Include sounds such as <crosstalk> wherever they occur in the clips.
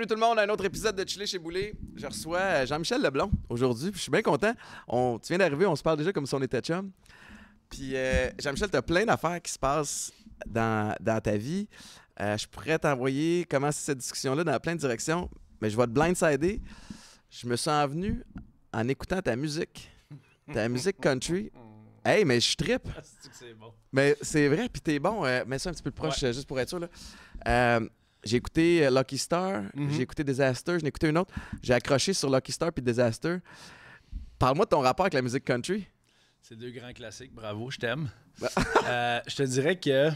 bienvenue tout le monde à un autre épisode de Chili chez Boulet. Je reçois euh, Jean-Michel leblanc aujourd'hui, je suis bien content. On, tu viens d'arriver, on se parle déjà comme si on était chum. Puis euh, Jean-Michel, tu as plein d'affaires qui se passent dans, ta vie. Euh, je pourrais t'envoyer commencer cette discussion-là dans plein de directions, mais je vais te blindsider. Je me sens venu en écoutant ta musique, ta musique country. Hey, mais je trippe. Ah, c'est Mais c'est vrai, puis t'es bon. Mais mets ça un petit peu plus proche, juste pour être sûr. Là. J'ai écouté euh, Lucky Star, mm-hmm. j'ai écouté Disaster, j'en ai écouté une autre. J'ai accroché sur Lucky Star puis Disaster. Parle-moi de ton rapport avec la musique country. C'est deux grands classiques, bravo, je t'aime. Bah. <laughs> Euh, je te dirais que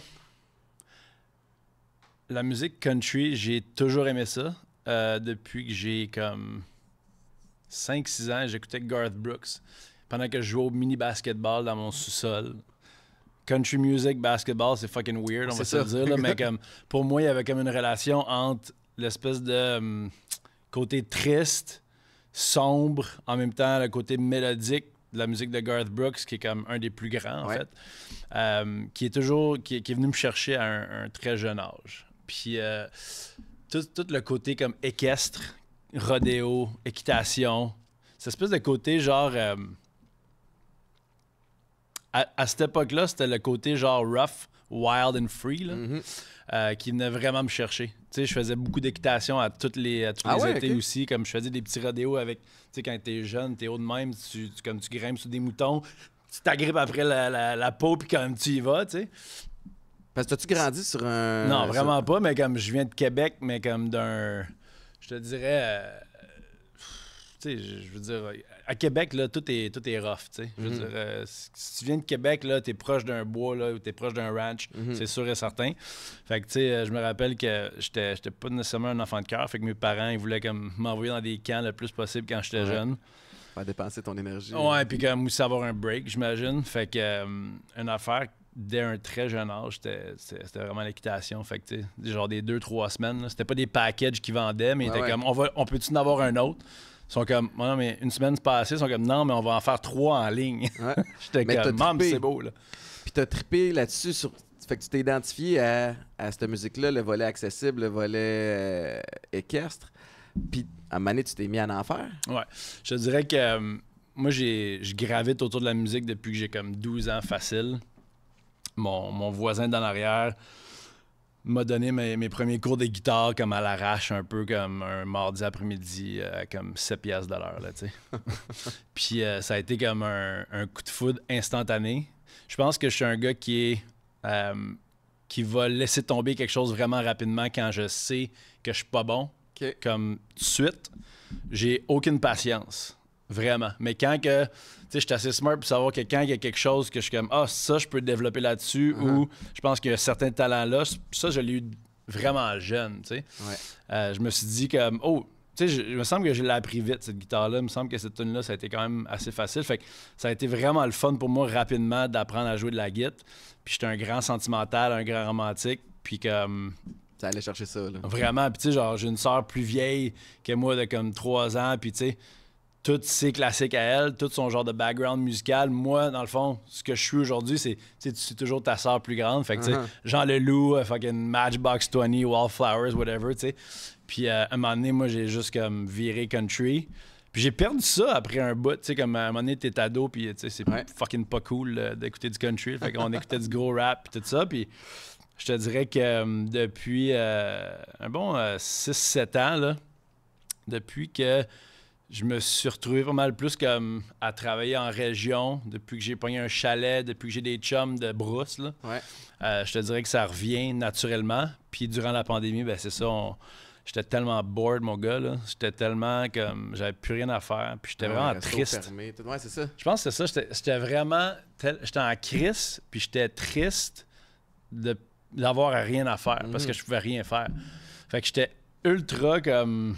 la musique country, j'ai toujours aimé ça. Euh, depuis que j'ai comme 5-6 ans, j'écoutais Garth Brooks pendant que je jouais au mini-basketball dans mon sous-sol country music, basketball, c'est fucking weird, on va se dire. mais <laughs> comme, pour moi, il y avait comme une relation entre l'espèce de hum, côté triste, sombre, en même temps le côté mélodique de la musique de Garth Brooks, qui est comme un des plus grands, en fait, hum, qui est toujours, qui, est venu me chercher à un, très jeune âge. Puis euh, tout, le côté comme équestre, rodéo, équitation, cette espèce de côté genre... Hum, à, cette époque-là, c'était le côté genre rough, wild and free, mhm. euh, qui venait vraiment me chercher. Tu sais, je faisais beaucoup d'équitation à toutes les, tous ah les étés aussi, comme je faisais des petits rodéos avec, tu sais, quand t'es jeune, t'es haut de même, comme tu grimpes sur des moutons, tu t'agrippes après la, peau, puis quand tu y vas, tu sais. Parce que t'as-tu grandi sur un. Non, vraiment pas, mais comme je viens de Québec, mais comme d'un. Je te dirais. Euh, tu sais, je veux dire, à Québec, là, tout est, tout est rough, tu sais. Mhm. Euh, si tu viens de Québec, là, t'es proche d'un bois, là, ou t'es proche d'un ranch, mhm. c'est sûr et certain. Fait que, tu sais, euh, je me rappelle que j'étais, j'étais pas nécessairement un enfant de cœur, fait que mes parents, ils voulaient comme m'envoyer dans des camps le plus possible quand j'étais jeune. Faire dépenser ton énergie. Ouais, puis comme aussi avoir un break, j'imagine. Fait que, euh, une affaire dès un très jeune âge, c'était vraiment l'équitation. Fait que, genre des deux, trois semaines. C'était pas des packages qui vendaient, mais comme, on, va, on peut-tu en avoir un autre? Ils sont comme, oh non, mais une semaine, c'est pas Ils sont comme, non, mais on va en faire trois en ligne. <laughs> J'étais comme, Mam, c'est beau, là. Puis t'as trippé là-dessus sur. Fait que tu t'es identifié à, cette musique-là, le volet accessible, le volet euh, équestre. Puis à un moment donné, tu t'es mis en enfer. Ouais. Je dirais que euh, moi, je gravite autour de la musique depuis que j'ai comme 12 ans facile. Mon, mon voisin dans l'arrière m'a donné mes, premiers cours de guitare comme à l'arrache, un peu comme un mardi après-midi, euh, comme 7 piastres de l'heure, là, tu <laughs> Puis euh, ça a été comme un, coup de foudre instantané. Je pense que je suis un gars qui est... Euh, qui va laisser tomber quelque chose vraiment rapidement quand je sais que je suis pas bon. Comme tout de suite. J'ai aucune patience. Vraiment. Mais quand que. Tu sais, je suis assez smart pour savoir que quand il y a quelque chose que je suis comme Ah, ça, je peux développer là-dessus uh-huh. ou je pense qu'il y a certains talents-là, ça, je l'ai eu vraiment jeune, tu sais. Euh, je me suis dit comme Oh, tu sais, il me semble que je l'ai appris vite, cette guitare-là. Il me semble que cette tune-là, ça a été quand même assez facile. Fait que ça a été vraiment le fun pour moi rapidement d'apprendre à jouer de la guitare. Puis j'étais un grand sentimental, un grand romantique. Puis comme. tu allait chercher ça, là. Vraiment. Puis tu sais, genre, j'ai une sœur plus vieille que moi de comme 3 ans. Puis tu sais toutes ses classiques à elle, tout son genre de background musical. Moi, dans le fond, ce que je suis aujourd'hui, c'est toujours ta soeur plus grande. Fait que, Jean uh-huh. Leloup, euh, fucking Matchbox 20, Wallflowers, whatever, tu sais. Puis euh, à un moment donné, moi, j'ai juste comme viré country. Puis j'ai perdu ça après un bout, tu comme à un moment donné, t'es ado, puis tu c'est fucking pas cool euh, d'écouter du country. Fait qu'on écoutait du gros rap, puis tout ça. Puis je te dirais que depuis un bon 6-7 ans, là, depuis que je me suis retrouvé pas mal plus comme à travailler en région depuis que j'ai pogné un chalet, depuis que j'ai des chums de brousse. Euh, je te dirais que ça revient naturellement. Puis durant la pandémie, ben c'est ça, j'étais tellement bored, mon gars. J'étais tellement comme. J'avais plus rien à faire. Puis j'étais vraiment triste. Je pense que c'est ça. J'étais vraiment. J'étais en crise, puis j'étais triste d'avoir rien à faire parce mhm. que je pouvais rien faire. Fait que j'étais ultra comme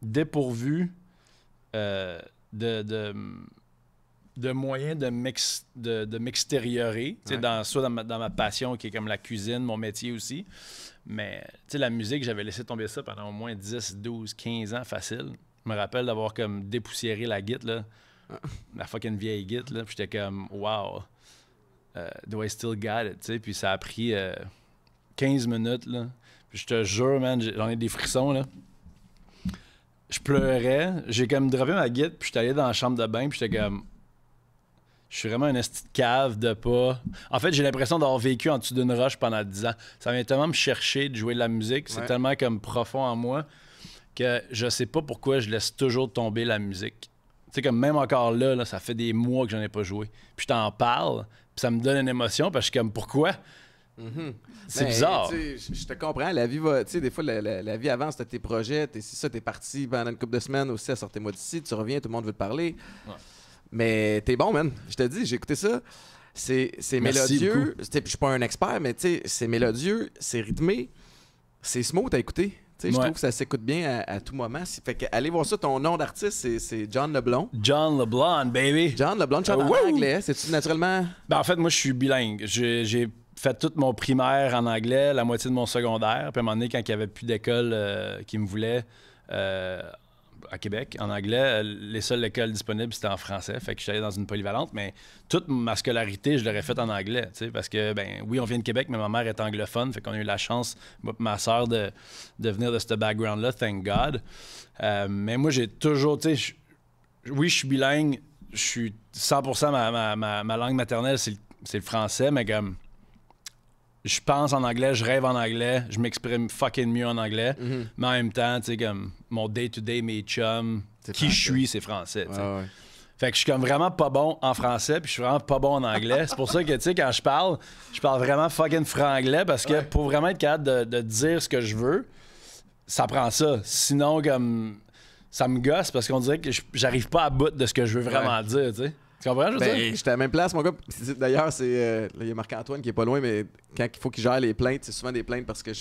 dépourvu euh, de, mm, de, moyens de, de, m'extériorer, dans, soit dans ma, passion qui est comme la cuisine, mon métier aussi. Mais la musique, j'avais laissé tomber ça pendant au moins 10, 12, 15 ans facile. Je me rappelle d'avoir comme dépoussiéré la guite, là. Ah. la fucking vieille guite, Puis j'étais comme, wow, euh, do I still got it, Puis ça a pris 15 euh, minutes, là. Puis je te jure, man, j'en ai des frissons, là je pleurais. J'ai comme drapé ma guide, puis suis allé dans la chambre de bain, puis j'étais comme. Je suis vraiment un esti de cave de pas. En fait, j'ai l'impression d'avoir vécu en dessous d'une roche pendant 10 ans. Ça vient tellement me chercher de jouer de la musique. C'est tellement comme profond en moi que je sais pas pourquoi je laisse toujours tomber la musique. Tu sais, comme même encore là, ça fait des mois que j'en ai pas joué. Puis je t'en parle, puis ça me donne une émotion, parce que je suis comme, pourquoi? Mhm. C'est ben, bizarre. Je te comprends. La vie va. Tu sais, des fois, la, vie avance. t'as tes projets. Si ça. Tu es parti pendant une couple de semaines aussi à sortir moi d'ici. Tu reviens. Tout le monde veut te parler. Ouais. Mais t'es bon, man. Je te dis, j'ai écouté ça. C'est mélodieux. Je suis pas un expert, mais tu c'est mélodieux. C'est rythmé. C'est smooth à écouter. Je trouve que ça s'écoute bien à, tout moment. Fait que, allez voir ça. Ton nom d'artiste, c'est John Leblond. John Leblond, baby. John Leblond, tu uh, anglais. C'est-tu naturellement. Ben, en fait, moi, je suis bilingue. J'ai fait tout mon primaire en anglais, la moitié de mon secondaire. Puis à un moment donné, quand il n'y avait plus d'école euh, qui me voulait euh, à Québec, en anglais, euh, les seules écoles disponibles, c'était en français. Fait que j'étais allé dans une polyvalente, mais toute ma scolarité, je l'aurais faite en anglais. Parce que, ben oui, on vient de Québec, mais ma mère est anglophone. Fait qu'on a eu la chance, ma soeur, de, de venir de ce background-là, thank God. mais moi, j'ai toujours, tu oui, je suis bilingue. Je suis 100% ma, langue maternelle, c'est le, le français, mais comme je pense en anglais, je rêve en anglais, je m'exprime fucking mieux en anglais. Mhm. Mais en même temps, tu sais, comme mon day-to-day, mes chums, qui je suis, c'est français. Fait que je suis comme vraiment pas bon en français, puis je suis vraiment pas bon en anglais. c'est pour ça que, tu sais, quand je parle, je parle vraiment fucking franglais parce que pour vraiment être capable de, de, dire ce que je veux, ça prend ça. Sinon, comme, ça me gosse parce qu'on dirait que j'arrive pas à bout de ce que je veux vraiment dire, tu sais. Ben, j'étais à la même place, mon gars. D'ailleurs, c'est euh, il y a Marc-Antoine qui est pas loin, mais quand il faut qu'il gère les plaintes, c'est souvent des plaintes parce que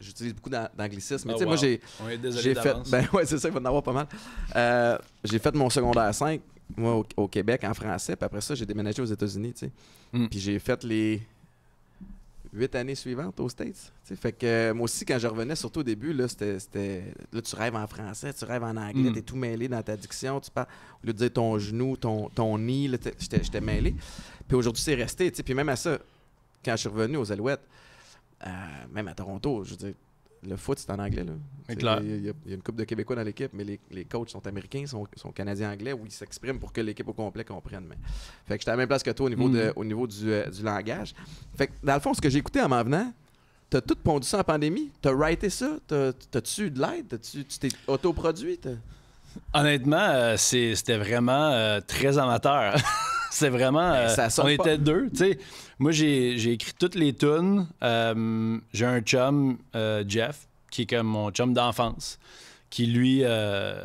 j'utilise beaucoup d'anglicisme. Mais ah, tu sais, moi, j'ai. fait, <laughs> Ben ouais, c'est ça, il va en avoir pas mal. Euh, j'ai fait mon secondaire 5, moi, au, Québec, en français. Puis après ça, j'ai déménagé aux États-Unis, tu sais. Hmm. Puis j'ai fait les, huit années suivantes aux States. Fait que euh, moi aussi, quand je revenais, surtout au début, là, c'était, là, tu rêves en français, tu rêves en anglais, tu mm. t'es tout mêlé dans ta diction, tu au lieu de dire ton genou, ton, ton nid, j'étais, mêlé. Puis aujourd'hui, c'est resté, Puis même à ça, quand je suis revenu aux Alouettes, euh, même à Toronto, je veux dire, le foot, c'est en anglais. Il y, a une coupe de Québécois dans l'équipe, mais les, coachs sont américains, sont, sont canadiens-anglais, où ils s'expriment pour que l'équipe au complet comprenne. Mais... Fait que j'étais à la même place que toi au niveau, mhm. au niveau euh, du, langage. Fait que, dans le fond, ce que j'ai écouté en m'en venant, t'as tout pondu ça en pandémie? T'as writé ça? T'as-tu eu de l'aide? Tu t'es autoproduit? Honnêtement, euh, c'était vraiment euh, très amateur. <laughs> c'est vraiment. Ben, on était deux, tu sais moi, j'ai écrit toutes les tunes. Euh, j'ai un chum, euh, Jeff, qui est comme mon chum d'enfance, qui lui euh,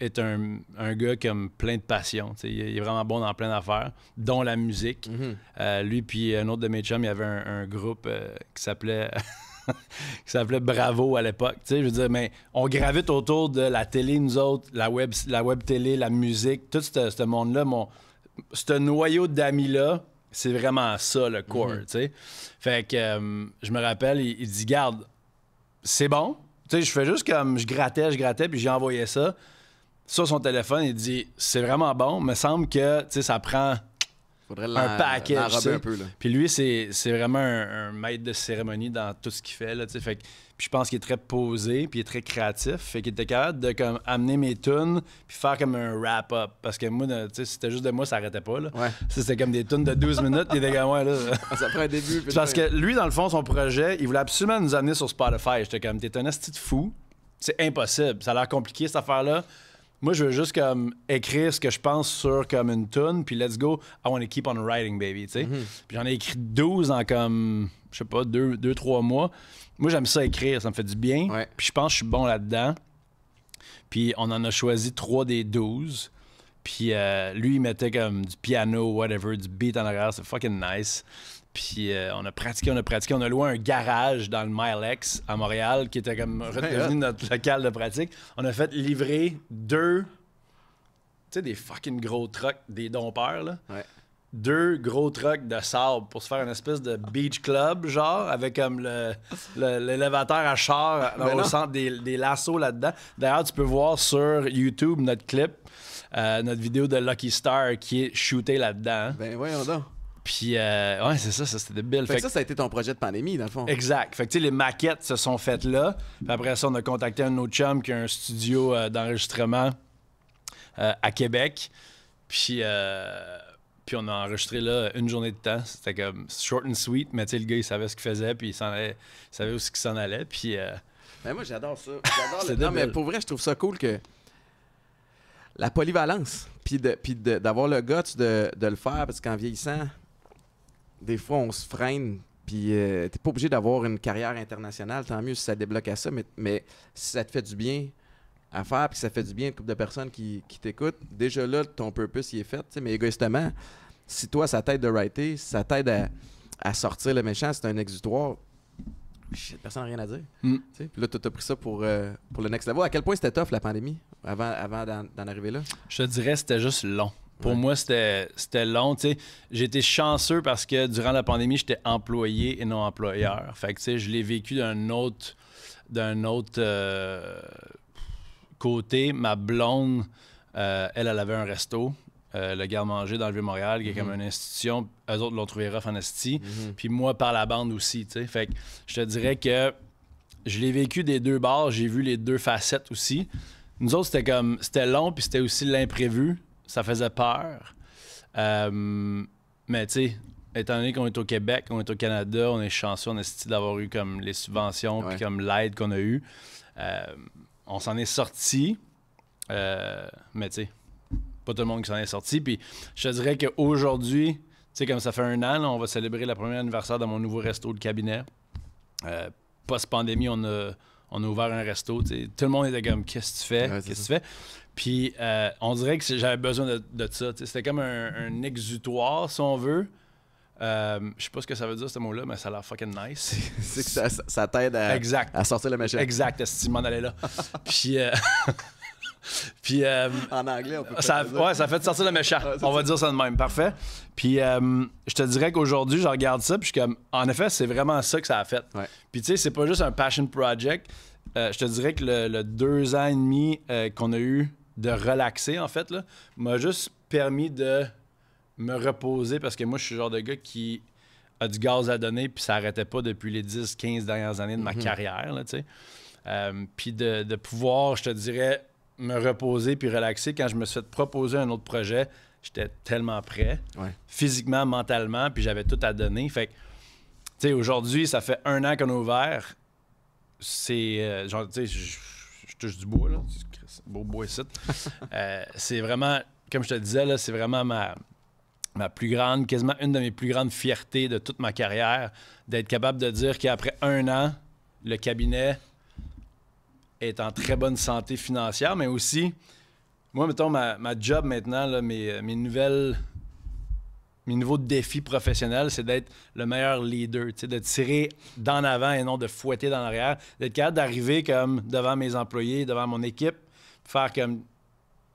est un, un, gars comme plein de passion. Il est vraiment bon dans plein d'affaires, dont la musique. Mhm. lui, puis un autre de mes chums, il y avait un, groupe qui s'appelait. <laughs> s'appelait Bravo à l'époque. je veux dire, mais on gravite autour de la télé, nous autres, la web, la web télé, la musique, tout ce, monde-là. Mon, ce noyau d'amis-là, c'est vraiment ça le mhm. core, tu sais. Fait que euh, je me rappelle, il, dit Garde, c'est bon. Tu sais, je fais juste comme je grattais, je grattais, puis j'ai envoyé ça sur son téléphone. Il dit C'est vraiment bon, me semble que tu sais, ça prend un package. Puis lui, c'est vraiment un, maître de cérémonie dans tout ce qu'il fait. Là, fait que puis je pense qu'il est très posé, puis il est très créatif. Fait qu'il était capable de comme, amener mes tunes, puis faire comme un wrap-up. Parce que moi, tu sais, si c'était juste de moi, ça n'arrêtait pas. Là. C'était comme des tunes de 12 minutes, il était comme là. Ah, ça prend un début. Parce que lui, dans le fond, son projet, il voulait absolument nous amener sur Spotify. J'étais comme, t'es un esti de fou. C'est impossible. Ça a l'air compliqué, cette affaire-là. Moi, je veux juste comme écrire ce que je pense sur comme une tune, puis let's go, I want to keep on writing, baby, mhm. j'en ai écrit 12 en comme, je sais pas, 2 deux, mois. Moi, j'aime ça écrire, ça me fait du bien. Puis je pense que je suis bon là-dedans. Puis on en a choisi 3 des 12. Puis euh, lui, il mettait comme du piano, whatever, du beat en arrière, c'est fucking nice. Puis euh, on a pratiqué, on a pratiqué. On a loué un garage dans le X à Montréal qui était comme redevenu hein. notre local de pratique. On a fait livrer deux, tu sais, des fucking gros trucks, des dompeurs, là. Ouais. Deux gros trucks de sable pour se faire une espèce de beach club, genre, avec comme le, l'élévateur à char dans, ah, ben au centre des, des lassos là-dedans. D'ailleurs, tu peux voir sur YouTube notre clip, euh, notre vidéo de Lucky Star qui est shooté là-dedans. Hein. Ben voyons donc. Puis, euh, ouais, c'est ça, ça c'était débile. Fait, ça, ça a été ton projet de pandémie, dans le fond. Exact. Fait que, tu les maquettes se sont faites là. après ça, on a contacté un autre chum qui a un studio euh, d'enregistrement euh, à Québec. Puis, puis on a enregistré là une journée de temps. C'était comme short and sweet, mais le gars, il savait ce qu'il faisait, puis il, savait où ce qu'il s'en allait. Puis. Mais moi, j'adore ça. <laughs> J'adore le... mais pour vrai, je trouve ça cool que la polyvalence, puis d'avoir le guts de, de le faire, parce qu'en vieillissant, des fois, on se freine. Puis, euh, t'es pas obligé d'avoir une carrière internationale. Tant mieux si ça débloque à ça. Mais, si ça te fait du bien à faire, puis ça fait du bien à une couple de personnes qui, t'écoutent, déjà là, ton purpose, y est fait. Mais égoïstement, si toi, ça t'aide de writer, si ça t'aide à, sortir le méchant, c'est un exutoire, personne n'a rien à dire. Mm. Puis là, tu as pris ça pour, euh, pour le next level. À quel point c'était tough la pandémie avant, d'en arriver là? Je te dirais, c'était juste long. Pour moi, c'était long. J'étais chanceux parce que durant la pandémie, j'étais employé et non employeur. Fait que, je l'ai vécu d'un autre, d'un autre euh, côté. Ma blonde, euh, elle, elle avait un resto. Euh, le garde-manger dans le Vieux-Montréal, qui est comme mm-hmm. une institution. Eux autres l'ont trouvé rough en mm-hmm. Puis moi, par la bande aussi, Fait que je te dirais que je l'ai vécu des deux bords. J'ai vu les deux facettes aussi. Nous autres, c'était comme... C'était long, puis c'était aussi l'imprévu ça faisait peur. Euh, mais tu sais, étant donné qu'on est au Québec, qu'on est au Canada, on est chanceux, on est d'avoir eu comme les subventions puis comme l'aide qu'on a eue. Euh, on s'en est sorti, euh, mais tu sais, pas tout le monde qui s'en est sorti. Puis je te dirais qu'aujourd'hui, tu sais, comme ça fait un an, on va célébrer le premier anniversaire de mon nouveau resto de cabinet. Post-pandémie, on a, ouvert un resto. Tout le monde était comme Qu'est-ce que tu fais Qu'est-ce que tu fais puis euh, on dirait que j'avais besoin de, ça. C'était comme un, exutoire, si on veut. Euh, je sais pas ce que ça veut dire ce mot-là, mais ça a l'air fucking nice. <laughs> C'est que ça, t'aide à, à sortir le machin. Exact, si m'en allait là. <laughs> Puis. Euh, <laughs> puis. en anglais, on peut. Ça, ouais, ça fait sortir le méchant. on va dire ça de même. Parfait. Puis, je te dirais qu'aujourd'hui, je regarde ça, puis comme. En effet, c'est vraiment ça que ça a fait. Puis, tu sais, c'est pas juste un passion project. je te dirais que le, le deux ans et demi qu'on a eu de relaxer, en fait, m'a juste permis de me reposer parce que moi, je suis le genre de gars qui a du gaz à donner, puis ça n'arrêtait pas depuis les 10, 15 dernières années de ma mhm. carrière, tu sais. Euh, puis de, pouvoir, je te dirais, me reposer puis relaxer. Quand je me suis fait proposer un autre projet, j'étais tellement prêt, physiquement, mentalement, puis j'avais tout à donner. Fait que, tu sais, aujourd'hui, ça fait un an qu'on a ouvert. C'est, euh, genre, tu sais, je touche du bois, là. Euh, c'est vraiment, comme je te disais, là, c'est vraiment ma, plus grande, quasiment une de mes plus grandes fiertés de toute ma carrière, d'être capable de dire qu'après un an, le cabinet est en très bonne santé financière, mais aussi, moi, mettons, ma, job maintenant, mes, nouvelles mes nouveaux défis professionnels, c'est d'être le meilleur leader, de tirer d'en avant et non de fouetter dans l'arrière, d'être capable d'arriver comme devant mes employés, devant mon équipe, faire comme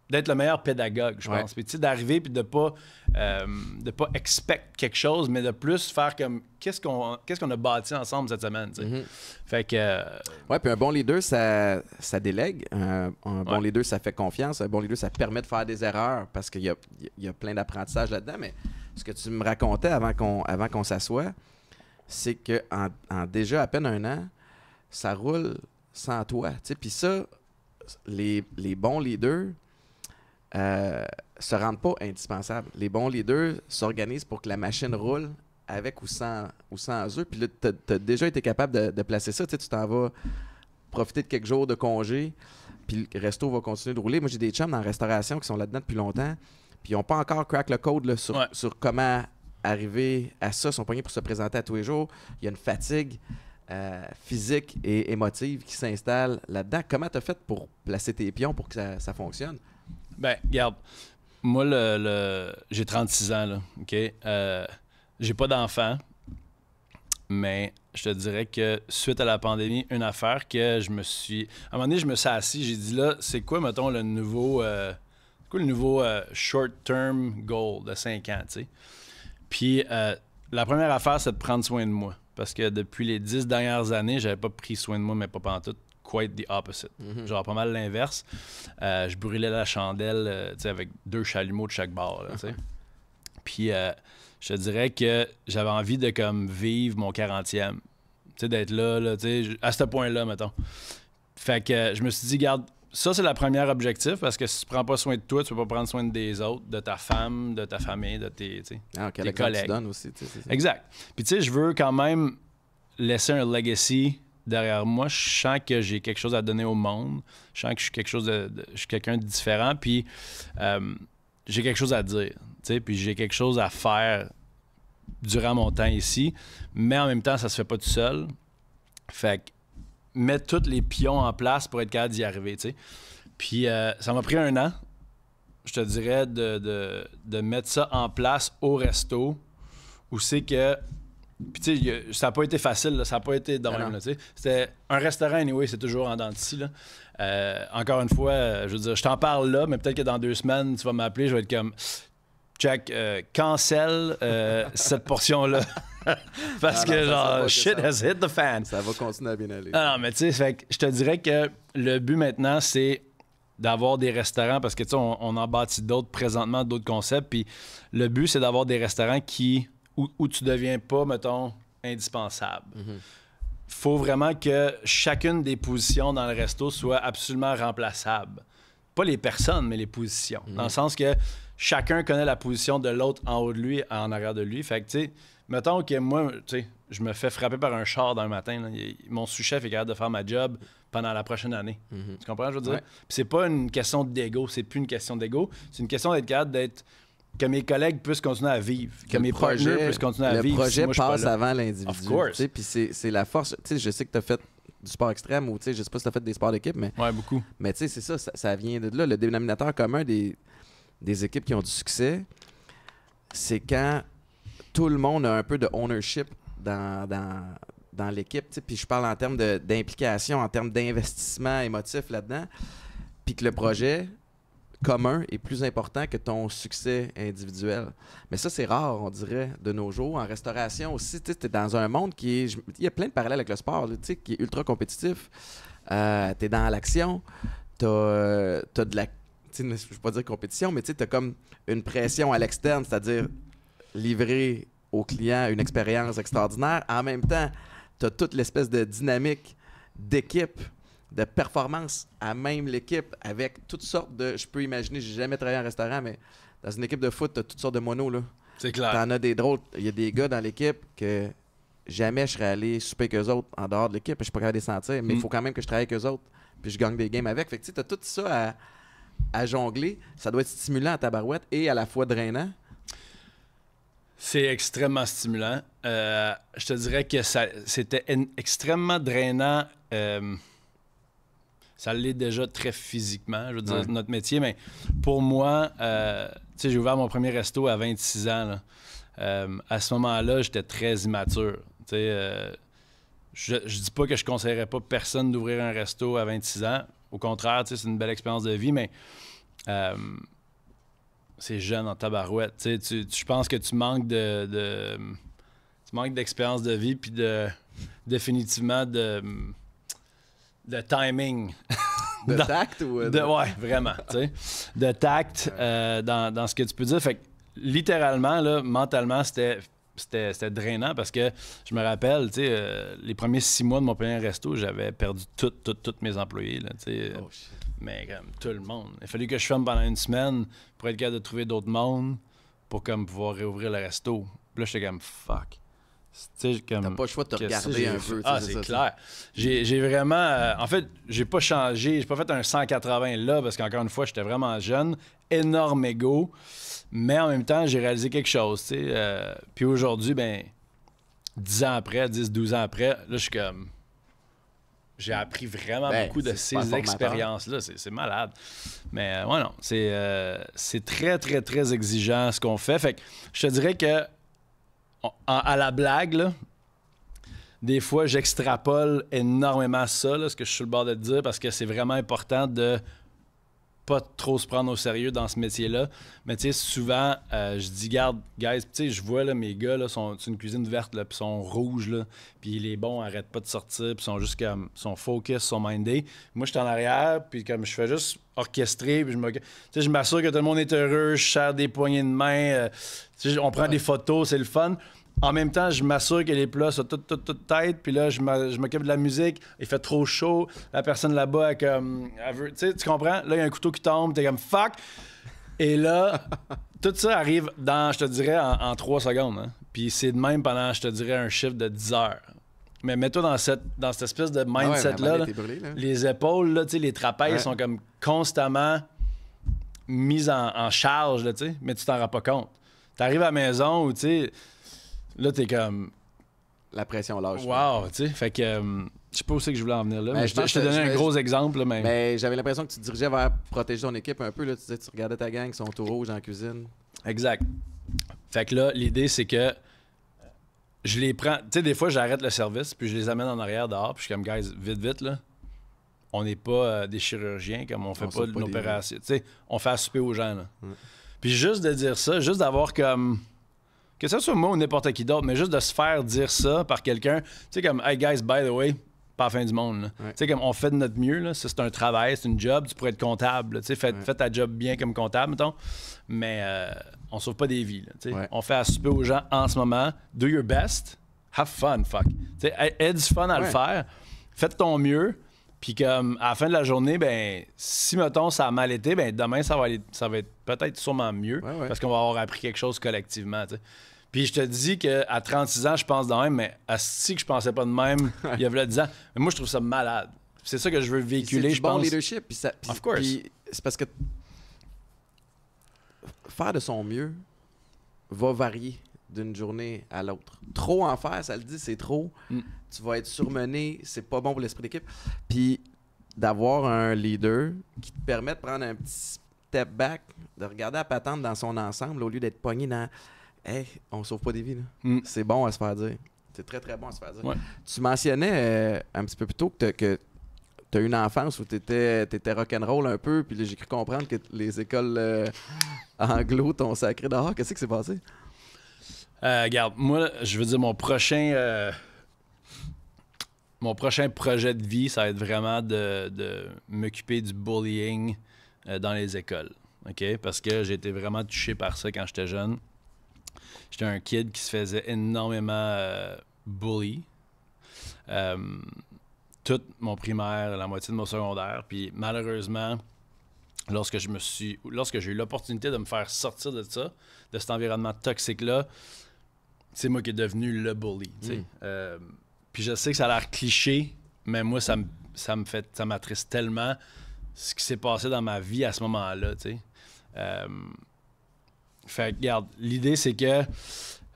d'être le meilleur pédagogue, je pense. Puis d'arriver puis de pas euh, de pas expect quelque chose, mais de plus faire comme qu'est-ce qu'on qu'est-ce qu'on a bâti ensemble cette semaine. tu sais? Mm-hmm. Fait que euh, ouais, puis un bon leader ça ça délègue, un, bon leader ça fait confiance, un bon leader ça permet de faire des erreurs parce qu'il y a, plein d'apprentissage là-dedans. Mais ce que tu me racontais avant qu'on avant qu'on s'assoie, c'est que en, déjà à peine un an, ça roule sans toi. tu sais. Puis ça les, bons leaders euh, se rendent pas indispensables. Les bons leaders s'organisent pour que la machine roule avec ou sans, ou sans eux. Puis là, tu as, déjà été capable de, placer ça. Tu t'en vas profiter de quelques jours de congé, puis le resto va continuer de rouler. Moi, j'ai des chums dans la restauration qui sont là-dedans depuis longtemps, puis ils n'ont pas encore crack le code sur, comment arriver à ça. Ils sont pour se présenter à tous les jours. Il y a une fatigue. Euh, physique et émotive qui s'installe là-dedans. Comment tu as fait pour placer tes pions pour que ça, fonctionne? Ben, regarde, moi, le, j'ai 36 ans, là, OK? Euh, j'ai pas d'enfant, mais je te dirais que suite à la pandémie, une affaire que je me suis... À un moment donné, je me suis assis, j'ai dit, là, c'est quoi, mettons, le nouveau... Euh, le nouveau short-term goal de 5 ans, tu sais? Puis la première affaire, c'est de prendre soin de moi. Parce que depuis les dix dernières années, j'avais pas pris soin de moi, mais pas tout. Quite the opposite. Mhm. Genre pas mal l'inverse. Euh, je brûlais la chandelle euh, avec deux chalumeaux de chaque bord. Là, uh-huh. Puis euh, je je dirais que j'avais envie de comme vivre mon 40e. D'être là, là à ce point-là, mettons. Fait que je me suis dit, garde, ça, c'est le premier objectif parce que si tu prends pas soin de toi, tu peux pas prendre soin des autres, de ta femme, de ta famille, de tes, ah, tes collègues. aussi, Exact. Puis tu sais, je veux quand même laisser un legacy derrière moi. Je sens que j'ai quelque chose à donner au monde. Je sens que je suis quelque chose de, je suis quelqu'un de différent. Puis euh, j'ai quelque chose à dire. puis j'ai quelque chose à faire durant mon temps ici. Mais en même temps, ça se fait pas tout seul. Fait que mettre tous les pions en place pour être capable d'y arriver, tu sais. Puis euh, ça m'a pris un an, je te dirais, de, mettre ça en place au resto, où c'est que puis tu sais, ça n'a pas été facile, ça n'a pas été ah dans tu même. C'était un restaurant, anyway, c'est toujours en dentiste, là. Euh, encore une fois, je veux dire, je t'en parle là, mais peut-être que dans deux semaines, tu vas m'appeler, je vais être comme Jack, euh, cancel euh, <laughs> cette portion-là. <laughs> Parce que, genre, shit has hit the fan. Ça va continuer à bien aller. Ah non, mais tu sais, je te dirais que le but maintenant, c'est d'avoir des restaurants, parce que tu sais, on, en bâtit d'autres présentement, d'autres concepts. Puis le but, c'est d'avoir des restaurants qui, où, tu tu deviens pas, mettons, indispensable. Mhm. Faut vraiment que chacune des positions dans le resto soit absolument remplaçable. Pas les personnes, mais les positions. Dans le mhm. sens que chacun connaît la position de l'autre en haut de lui, en arrière de lui. Fait que, tu sais, mettons que moi, tu sais, je me fais frapper par un char d'un matin. Mon sous-chef est capable de faire ma job pendant la prochaine année. Mhm. Tu comprends ce que je veux dire? c'est pas une question d'ego, c'est plus une question d'ego. C'est une question d'être capable d'être. Que mes collègues puissent continuer à vivre, que, mes projets, puissent continuer à vivre. Le projet passe avant l'individu. Puis c'est la force. sais, je sais que tu as fait du sport extrême ou je sais pas si tu as fait des sports d'équipe, mais. Ouais, beaucoup. Mais tu sais, c'est ça, ça vient de là. Le dénominateur commun des, des équipes qui ont du succès, c'est quand tout le monde a un peu de ownership dans, dans, l'équipe. Puis je parle en termes d'implication, en termes d'investissement émotif là-dedans. Puis que le projet commun est plus important que ton succès individuel. Mais ça, c'est rare, on dirait, de nos jours. En restauration aussi, tu es dans un monde qui Il y a plein de parallèles avec le sport, là, qui est ultra compétitif. Euh, tu es dans l'action, tu as, de la je ne veux pas dire compétition, mais tu as comme une pression à l'externe, c'est-à-dire livrer au client une expérience extraordinaire. En même temps, tu as toute l'espèce de dynamique d'équipe, de performance à même l'équipe, avec toutes sortes de. Je peux imaginer, j'ai jamais travaillé en restaurant, mais dans une équipe de foot, tu as toutes sortes de monos. Là. C'est clair. T'en as des drôles. Il y a des gars dans l'équipe que jamais je serais allé souper qu'eux autres en dehors de l'équipe. Je suis pas capable de les sentir, mais il mm. faut quand même que je travaille avec eux autres. Puis je gagne des games avec. Fait tu as tout ça à à jongler, ça doit être stimulant à ta barouette et à la fois drainant. C'est extrêmement stimulant. Euh, je te dirais que c'était extrêmement drainant. Euh, ça l'est déjà très physiquement, je veux dire, notre métier. Mais pour moi, euh, tu sais, j'ai ouvert mon premier resto à 26 ans. à ce moment-là, j'étais très immature. je, je dis pas que je conseillerais pas personne d'ouvrir un resto à 26 ans. Au contraire, c'est une belle expérience de vie, mais euh, c'est jeune en tabarouette. Tu, je pense que tu manques de, manques d'expérience de vie puis de définitivement de de timing. <laughs> De tact ou euh, de... ouais, vraiment, de tact euh, dans, ce que tu peux dire. Fait littéralement mentalement, c'était c'était drainant parce que je me rappelle, tu euh, les premiers six mois de mon premier resto, j'avais perdu tous mes employés, euh, oh, mais comme tout le monde. Il a fallu que je ferme pendant une semaine pour être capable de trouver d'autres monde pour comme pouvoir réouvrir le resto. Puis là, j'étais comme « fuck ». T'as pas le choix de te regarder un peu. Ah, c'est clair. J'ai vraiment. Euh, en fait, j'ai pas changé. J'ai pas fait un 180 là parce qu'encore une fois, j'étais vraiment jeune. Énorme ego. Mais en même temps, j'ai réalisé quelque chose, tu sais. Euh, puis aujourd'hui, ben, 10 ans après, 10, 12 ans après, là, je suis comme. J'ai appris vraiment ben, beaucoup de ces expériences-là. C'est malade. Mais euh, ouais, non. Euh, c'est très, très, très exigeant ce qu'on fait. Fait que je te dirais que, à la blague, des fois, j'extrapole énormément ça, là, ce que je suis sur le bord de dire, parce que c'est vraiment important de pas trop se prendre au sérieux dans ce métier-là. Mais tu sais, souvent, euh, je dis, garde, guys, tu sais, je vois là, mes gars, là, sont une cuisine verte, puis puis sont rouges, là, puis les bons arrêtent pas de sortir, puis sont juste comme, sont focus, sont mindés. Moi, je suis en arrière, puis comme je fais juste orchestrer, puis je me... je m'assure que tout le monde est heureux, je serre des poignées de main, euh, on prend des photos, c'est le fun. En même temps, je m'assure que les plats sont toutes toutes toutes tête. Puis là, je m'occupe de la musique. Il fait trop chaud. La personne là-bas, elle, comme, veut, tu comprends? Là, il y a un couteau qui tombe. T'es comme fuck. Et là, <laughs> tout ça arrive dans, je te dirais, en, trois secondes. Hein. Puis c'est de même pendant, je te dirais, un shift de 10 heures. Mais mets-toi dans cette, dans cette espèce de mindset-là. Les épaules, les trapèzes sont comme constamment mises en, charge, mais tu t'en rends pas compte. Tu arrives à la maison où, tu sais, Là, t'es comme. La pression lâche. Wow, tu sais. Fait que. Euh, je sais pas où c'est que je voulais en venir là. Ben, mais je, te donnais un gros exemple. Là, mais, mais ben, j'avais l'impression que tu te dirigeais vers protéger ton équipe un peu. Là. Tu, disais, tu regardais ta gang, ils sont tout rouges en cuisine. Exact. Fait que là, l'idée, c'est que je les prends. Tu sais, des fois, j'arrête le service, puis je les amène en arrière dehors, puis je suis comme, guys, vite, vite, là. On n'est pas euh, des chirurgiens, comme on fait pas, de l'opération. Tu sais, on fait à aux gens, là. Puis juste de dire ça, juste d'avoir comme que ce soit moi ou n'importe qui d'autre, mais juste de se faire dire ça par quelqu'un, tu sais, comme, hey guys, by the way, pas la fin du monde. Tu sais, comme on fait de notre mieux, là. c'est un travail, c'est une job, tu pourrais être comptable. Tu sais, fais, ta job bien comme comptable, mettons. Mais euh, on sauve pas des vies. On fait à souper aux gens en ce moment. Do your best. Have fun, fuck. Tu sais, aie du fun à le faire. Fais ton mieux. Puis comme à la fin de la journée, ben si mettons ça a mal été, ben demain ça va ça va être peut-être sûrement mieux parce qu'on va avoir appris quelque chose collectivement. sais. Puis je te dis que qu'à 36 ans, je pense de même, mais à si que je pensais pas de même <laughs> il y avait 10 ans. Mais moi, je trouve ça malade. C'est ça que je veux véhiculer, je bon pense. leadership. Puis ça, c'est parce que faire de son mieux va varier d'une journée à l'autre. Trop en faire, ça le dit, c'est trop. Mm. Tu vas être surmené, c'est pas bon pour l'esprit d'équipe. Puis d'avoir un leader qui te permet de prendre un petit step back, de regarder à patente dans son ensemble au lieu d'être pogné dans Hey, on sauve pas des vies. Mm. C'est bon à se faire dire. C'est très, très bon à se faire dire. Tu mentionnais euh, un petit peu plus tôt que tu as eu une enfance où tu étais, étais rock'n'roll un peu, puis j'ai cru comprendre que les écoles euh, anglo t'ont sacré dehors. Qu'est-ce qui s'est passé? Euh, regarde, moi, je veux dire, mon prochain mon prochain projet de vie, ça va être vraiment de, m'occuper du bullying dans les écoles. OK? Parce que j'ai été vraiment touché par ça quand j'étais jeune. J'étais un kid qui se faisait énormément euh, bully. Euh, toute mon primaire, la moitié de mon secondaire. Puis malheureusement, lorsque je me suis. Lorsque j'ai eu l'opportunité de me faire sortir de ça, de cet environnement toxique-là, c'est moi qui est devenu le bully. Hmm. Euh, puis je sais que ça a l'air cliché, mais moi, ça me, ça me fait. ça m'attriste tellement ce qui s'est passé dans ma vie à ce moment-là. Fait regarde, l'idée, c'est que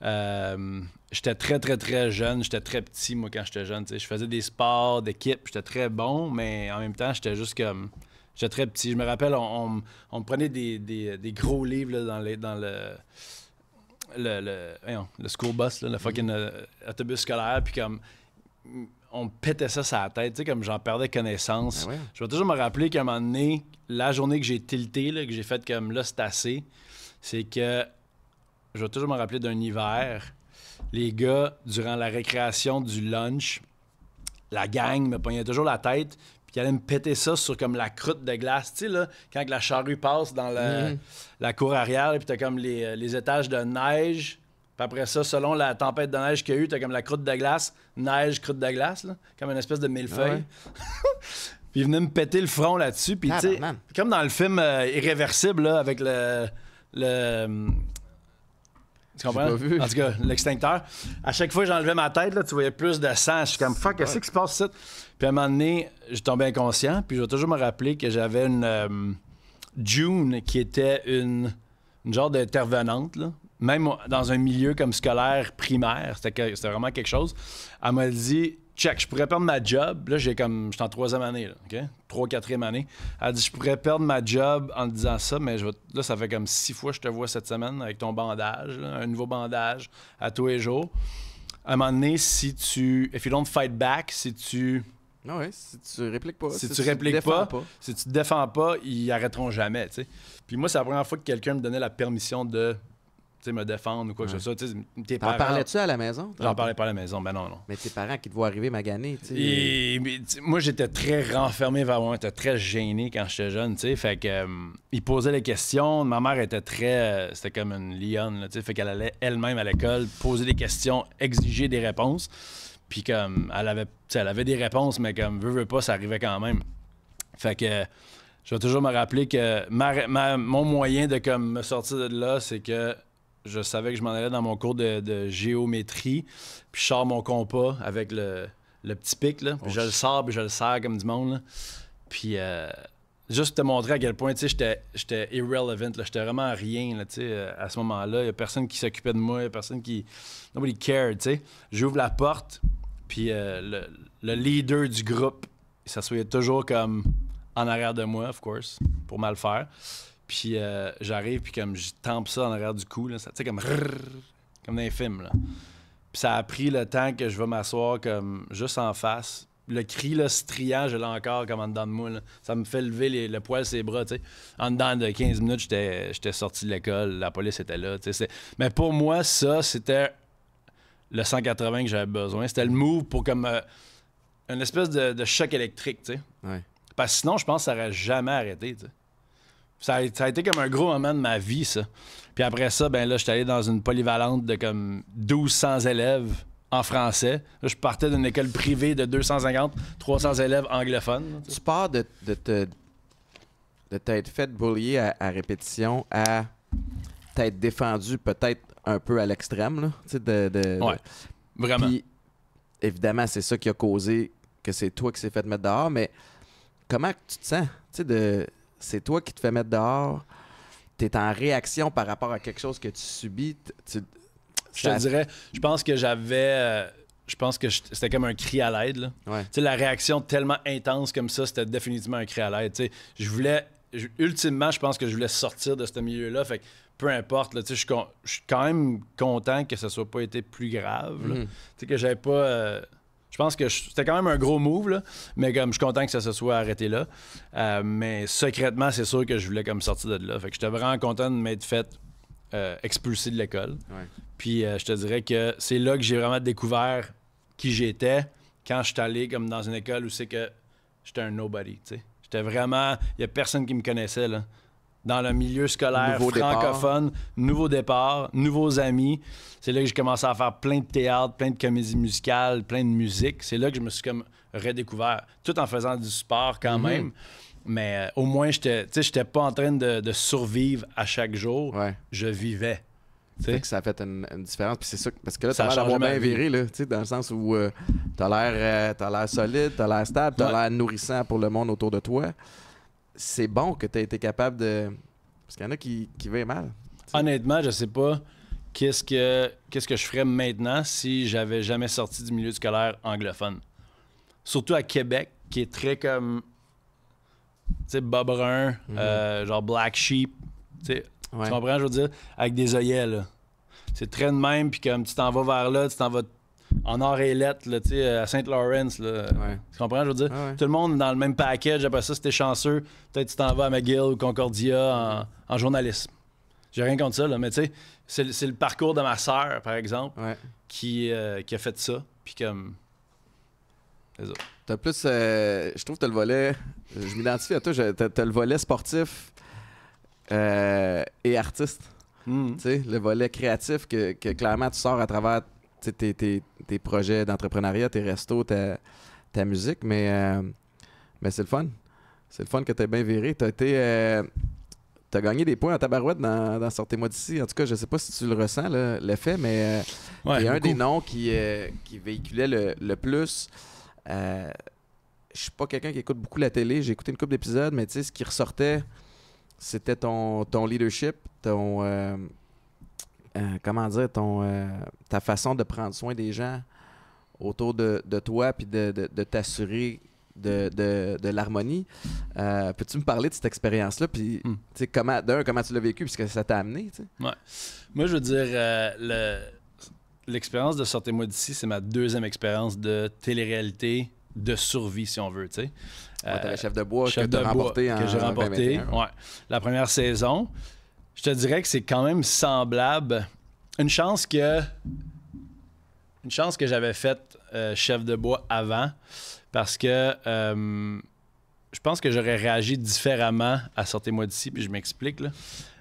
euh, j'étais très, très, très jeune. J'étais très petit, moi, quand j'étais jeune. Je faisais des sports d'équipe. J'étais très bon, mais en même temps, j'étais juste comme. J'étais très petit. Je me rappelle, on, me prenait des, des, gros livres dans, les, dans le. Le, le, school bus, le fucking euh, autobus scolaire, puis comme on pétait ça sur la tête, tu sais, comme j'en perdais connaissance. Ben Je vais toujours me rappeler qu'à un moment donné, la journée que j'ai tilté, là, que j'ai fait comme là, c'est que je vais toujours me rappeler d'un hiver. Les gars, durant la récréation du lunch, la gang me pognait toujours la tête, puis ils allait me péter ça sur comme la croûte de glace. Tu sais, là, quand la charrue passe dans la, mhm. cour arrière, puis t'as comme les, étages de neige. Puis après ça, selon la tempête de neige qu'il y a eu, t'as comme la croûte de glace, neige, croûte de glace, comme une espèce de millefeuille. <laughs> puis ils venaient me péter le front là-dessus. Puis, tu sais, comme dans le film euh, Irréversible, là, avec le le. Tu comprends? En tout cas, l'extincteur. À chaque fois que j'enlevais ma tête, là, tu voyais plus de sang. Je suis comme, fuck, qu'est-ce qui se passe Puis à un moment donné, je tombais inconscient. Puis je vais toujours me rappeler que j'avais une euh, June qui était une, genre d'intervenante, Même dans un milieu comme scolaire primaire, c'était vraiment quelque chose. Elle m'a dit check, je pourrais perdre ma job. Là, j'ai comme, j'étais en troisième année, là, OK? Trois, quatrième année. Elle dit, je pourrais perdre ma job en disant ça, mais je là, ça fait comme six fois que je te vois cette semaine avec ton bandage, un nouveau bandage à tous les jours. À un moment donné, si tu, if you don't fight back, si tu. Non, ah ouais, si tu répliques pas. Si, tu, répliques pas, pas, si tu te défends pas, ils arrêteront jamais, tu sais. Puis moi, c'est la première fois que quelqu'un me donnait la permission de me défendre ou quoi que ce soit. T'en parlais à la maison? J'en parlais pas à la maison, ben non, non. Mais tes parents qui te voient arriver magané, tu Et, moi, j'étais très renfermé vers moi, j'étais très gêné quand j'étais jeune, tu sais. Fait que, euh, ils posaient les questions. Ma mère était très. Euh, c'était comme une lionne, tu sais. Fait qu'elle allait elle-même à l'école poser des questions, exiger des réponses. Puis comme, elle avait, elle avait des réponses, mais comme, veut, veux pas, ça arrivait quand même. Fait que. Je vais toujours me rappeler que mon moyen de comme, me sortir de là, c'est que je savais que je m'en allais dans mon cours de, géométrie, puis je sors mon compas avec le, petit pic, je le sors, puis je le sers comme du monde. Puis euh, juste te montrer à quel point j'étais irrelevant, j'étais vraiment rien là, euh, à ce moment-là. Il n'y a personne qui s'occupait de moi, il n'y a personne qui. Nobody cared. J'ouvre la porte, puis euh, le, leader du groupe s'assoit toujours comme en arrière de moi, of course, pour mal faire. Puis euh, j'arrive, puis comme je tampe ça en arrière du cou, ça, tu sais, comme comme dans les films, là. Puis ça a pris le temps que je vais m'asseoir comme juste en face. Le cri, là, striant, je l'ai encore comme en dedans de moule, Ça me fait lever le poil ses bras, tu sais. En dedans de 15 minutes, j'étais sorti de l'école, la police était là, tu sais. Mais pour moi, ça, c'était le 180 que j'avais besoin. C'était le move pour comme euh, une espèce de, choc électrique, tu sais. Ouais. Parce que sinon, je pense que ça n'aurait jamais arrêté, tu sais. Ça a, été comme un gros moment de ma vie, ça. Puis après ça, ben là, j'étais allé dans une polyvalente de comme 1200 élèves en français. je partais d'une école privée de 250, 300 élèves anglophones. Tu pars de, de, de t'être fait boulier à, répétition à t'être défendu peut-être un peu à l'extrême, là. Tu de, ouais, vraiment. Puis, évidemment, c'est ça qui a causé que c'est toi qui s'est fait mettre dehors, mais comment tu te sens, tu sais, de c'est toi qui te fais mettre dehors, tu es en réaction par rapport à quelque chose que tu subis. Je te dirais, je pense que j'avais. Euh, je pense que c'était comme un cri à l'aide. Ouais. La réaction tellement intense comme ça, c'était définitivement un cri à l'aide. Je voulais. ultimement, je pense que je voulais sortir de ce milieu-là. Fait que peu importe, je, suis je suis quand même content que ça soit pas été plus grave. Mm-hmm. Tu sais, que j'avais pas. Euh, je pense que c'était quand même un gros move, mais comme je suis content que ça se soit arrêté là. Euh, mais secrètement, c'est sûr que je voulais comme sortir de là. Fait que j'étais vraiment content de m'être fait euh, expulser de l'école. Puis euh, je te dirais que c'est là que j'ai vraiment découvert qui j'étais quand je suis allé comme dans une école où c'est que j'étais un nobody, J'étais vraiment... Il n'y a personne qui me connaissait, là dans le milieu scolaire francophone, nouveau départ, nouveaux amis. C'est là que j'ai commencé à faire plein de théâtre, plein de comédies musicales, plein de musique. C'est là que je me suis comme redécouvert, tout en faisant du sport quand mhm. même. Mais euh, au moins, je n'étais pas en train de, survivre à chaque jour. Je vivais. sais que ça a fait une, différence. Puis c'est ça, parce que là, as l'air bien viré, dans le sens où euh, tu as euh, l'air solide, l'air solide, l'air stable, tu as l'air nourrissant pour le monde autour de toi c'est bon que tu aies été capable de. Parce qu'il y en a qui, qui veulent mal. Honnêtement, je sais pas qu'est-ce que, qu'est-ce que je ferais maintenant si j'avais jamais sorti du milieu scolaire anglophone. Surtout à Québec, qui est très comme. Tu sais, Bob brun, mhm. euh, genre black sheep. Tu comprends, je veux dire? Avec des œillets, là. C'est très de même, puis comme tu t'en vas vers là, tu t'en vas en or et lettres, euh, à Saint-Laurent. Tu comprends, je veux dire? Ah Tout le monde dans le même package. Après ça, si chanceux, peut-être tu t'en vas à McGill ou Concordia en, journalisme. J'ai rien contre ça, là, mais tu sais, c'est, le parcours de ma sœur, par exemple, euh, qui, a fait ça. Puis comme. T'as plus. Euh, je trouve que t'as le volet. Je m'identifie à toi, t'as, le volet sportif et artiste. Hmm. le volet créatif que, clairement tu sors à travers tes, tes, tes projets d'entrepreneuriat, tes restos, ta, musique, mais, euh, mais c'est le fun. C'est le fun que tu as bien viré. Tu as euh, gagné des points en tabarouette dans, dans Sortez-moi d'ici. En tout cas, je sais pas si tu le ressens, l'effet, mais il y a un des noms qui, euh, qui véhiculait le, plus je suis pas quelqu'un qui écoute beaucoup la télé. J'ai écouté une couple d'épisodes, mais ce qui ressortait, c'était ton, ton leadership, ton, euh, comment dire, ton, euh, ta façon de prendre soin des gens autour de, de toi puis de, de, de t'assurer de, de, de l'harmonie. Euh, peux-tu me parler de cette expérience-là? Puis, mm. comment, d'un, comment tu l'as vécu? Puisque ça t'a amené, ouais. Moi, je veux dire, l'expérience de Sortez-moi d'ici, c'est ma deuxième expérience de télé-réalité de survie, si on veut, tu sais. Euh, chef de bois que tu as remporté en j'ai remporté, ouais. La première saison, je te dirais que c'est quand même semblable. Une chance que. Une chance que j'avais fait euh, chef de bois avant parce que euh, je pense que j'aurais réagi différemment à Sortez-moi d'ici, puis je m'explique.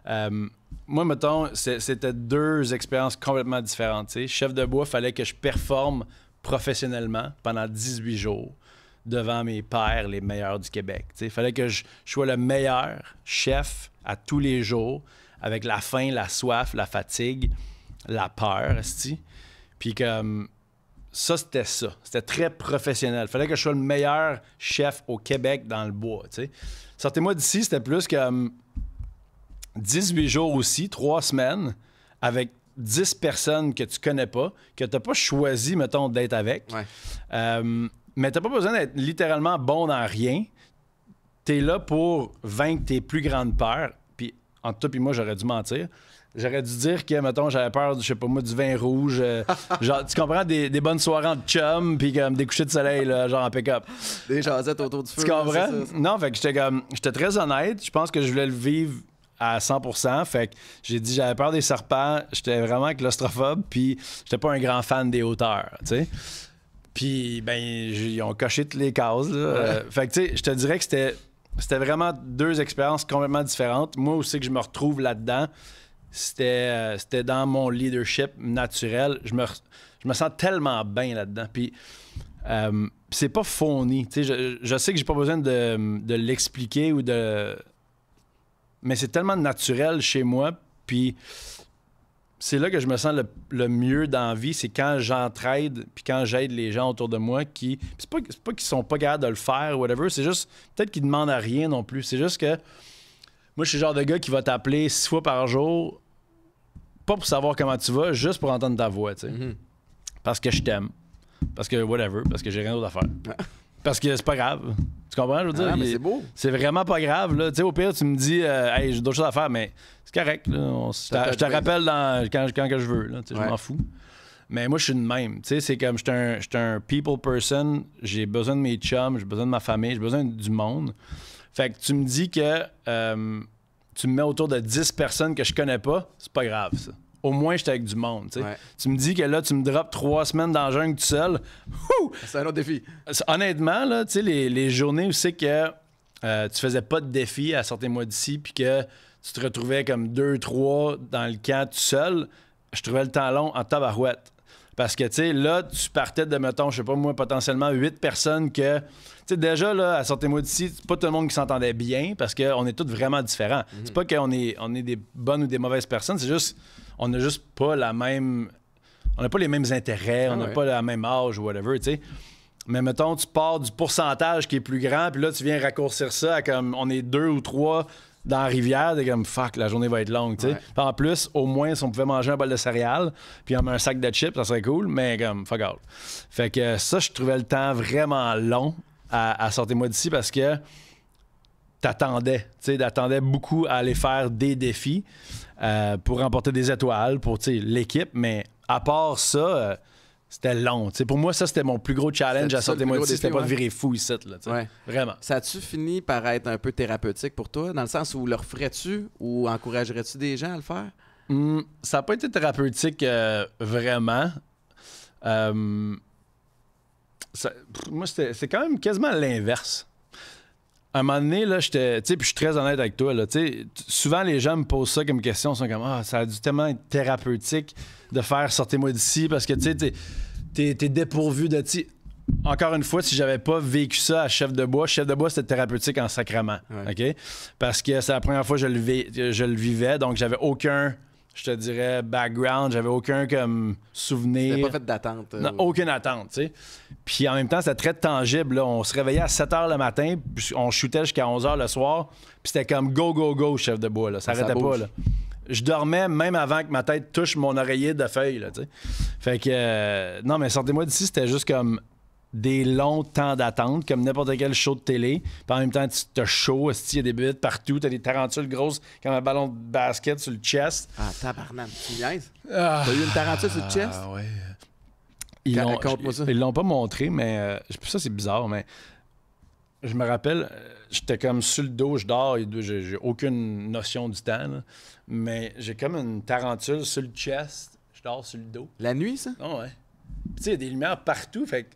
Euh, moi, mettons, c'était deux expériences complètement différentes. Chef de bois, fallait que je performe professionnellement pendant 18 jours devant mes pères, les meilleurs du Québec. Il fallait que je sois le meilleur chef à tous les jours avec la faim, la soif, la fatigue, la peur, sti. Puis comme ça, c'était ça. C'était très professionnel. Fallait que je sois le meilleur chef au Québec dans le bois, Sortez-moi d'ici, c'était plus comme 18 jours aussi, 3 semaines, avec 10 personnes que tu connais pas, que tu t'as pas choisi, mettons, d'être avec. Ouais. Euh, mais t'as pas besoin d'être littéralement bon dans rien. tu es là pour vaincre tes plus grandes peurs entre toi puis moi, j'aurais dû mentir. J'aurais dû dire que, mettons, j'avais peur, je sais pas moi, du vin rouge. Euh, <laughs> genre, tu comprends, des, bonnes soirées de chum, puis comme des couchers de soleil, là, genre en pick-up. Des jasettes autour du feu. Tu comprends? non, fait que j'étais comme, j'étais très honnête. Je pense que je voulais le vivre à 100 Fait que j'ai dit, j'avais peur des serpents, j'étais vraiment claustrophobe, puis j'étais pas un grand fan des hauteurs, tu sais. Puis, ben, ils ont coché toutes les cases, fait que, tu sais, je te dirais que c'était c'était vraiment deux expériences complètement différentes. Moi aussi que je me retrouve là-dedans, c'était, euh, c'était dans mon leadership naturel. Je me, je me sens tellement bien là-dedans. Puis euh, c'est pas fourni. Je, sais que j'ai pas besoin de, de l'expliquer ou de. Mais c'est tellement naturel chez moi. Puis c'est là que je me sens le, mieux dans la vie, c'est quand j'entraide, puis quand j'aide les gens autour de moi qui. C'est pas, pas qu'ils sont pas capables de le faire ou whatever, c'est juste. Peut-être qu'ils demandent à rien non plus. C'est juste que. Moi, je suis le genre de gars qui va t'appeler six fois par jour, pas pour savoir comment tu vas, juste pour entendre ta voix, tu mm-hmm. Parce que je t'aime. Parce que whatever, parce que j'ai rien d'autre à faire. parce que c'est pas grave. Tu comprends? Je veux dire, ah c'est vraiment pas grave. Là. Tu au pire, tu me dis, euh, hey, j'ai d'autres choses à faire, mais c'est correct. je te rappelle quand, que je veux. Là. Je m'en fous. Mais moi, je suis de même. c'est comme, je suis un, people person. J'ai besoin de mes chums, j'ai besoin de ma famille, j'ai besoin du monde. Fait que tu me dis que euh, tu me mets autour de 10 personnes que je connais pas, c'est pas grave, ça au moins j'étais avec du monde. Tu me dis que là, tu me drops trois semaines dans la jungle tout seul. C'est un autre défi. Honnêtement, les, journées où c'est que euh, tu faisais pas de défi à sortir moi d'ici, puis que tu te retrouvais comme deux, trois dans le camp tout seul, je trouvais le temps long en tabarouette. Parce que, tu sais, là, tu partais de, mettons, je sais pas moi, potentiellement huit personnes que. Tu déjà, là, à sortir moi d'ici, c'est pas tout le monde qui s'entendait bien parce qu'on est tous vraiment différents. Mhm. C'est pas qu'on est, on est des bonnes ou des mauvaises personnes, c'est juste on n'a juste pas la même. On n'a pas les mêmes intérêts, on n'a ah pas la même âge ou whatever, tu sais. Mais mettons, tu pars du pourcentage qui est plus grand, puis là, tu viens raccourcir ça à comme on est deux ou trois dans la rivière, t'es comme fuck, la journée va être longue, tu sais. En plus, au moins, si on pouvait manger un bol de céréales, puis un sac de chips, ça serait cool, mais comme fuck out. Fait que ça, je trouvais le temps vraiment long à, à sortir moi d'ici parce que t'attendais, tu sais, t'attendais beaucoup à aller faire des défis euh, pour remporter des étoiles pour l'équipe, mais à part ça, euh, c'était long. T'sais, pour moi, ça, c'était mon plus gros challenge à sortir Moitié, C'était pas de virer fou ici. Là, Vraiment. Ça a-tu fini par être un peu thérapeutique pour toi, dans le sens où le referais tu ou encouragerais-tu des gens à le faire? Hmm, ça n'a pas été thérapeutique euh, vraiment. moi, c'est quand même quasiment l'inverse un moment donné, là, j'étais. Tu sais, je suis très honnête avec toi, là. Tu souvent, les gens me posent ça comme question. Ils sont comme, ah, ça a dû tellement être thérapeutique de faire sortez-moi d'ici parce que, tu sais, t'es, dépourvu de. Encore une fois, si j'avais pas vécu ça à Chef de Bois, Chef de Bois, c'était thérapeutique en sacrament. OK? Parce que c'est la première fois que je le, je le vivais, donc j'avais aucun je te dirais, background. J'avais aucun comme souvenir. pas fait d'attente. Euh, aucune attente, tu sais. Puis en même temps, c'était très tangible. On se réveillait à 7 h le matin, puis on shootait jusqu'à 11 h le soir. Puis c'était comme go, go, go, chef de bois. Là. Ça n'arrêtait pas. Là. Je dormais même avant que ma tête touche mon oreiller de feuille. Là, fait que, euh, non, mais sortez-moi d'ici, c'était juste comme des longs temps d'attente, comme n'importe quel show de télé. Puis en même temps, tu te chaud, il y a des buts partout, tu as des tarentules grosses comme un ballon de basket sur le chest. Ah, tabarnak, tu ah. T'as eu une tarentule sur le chest? Ah, ouais. Ils l'ont, l'ont pas montré, mais euh, ça, c'est bizarre, mais je me rappelle, euh, j'étais comme sur le dos, je dors, j'ai, aucune notion du temps, mais j'ai comme une tarentule sur le chest, je dors sur le dos. La nuit, ça? Ah, ouais. Tu sais, il y a des lumières partout, fait que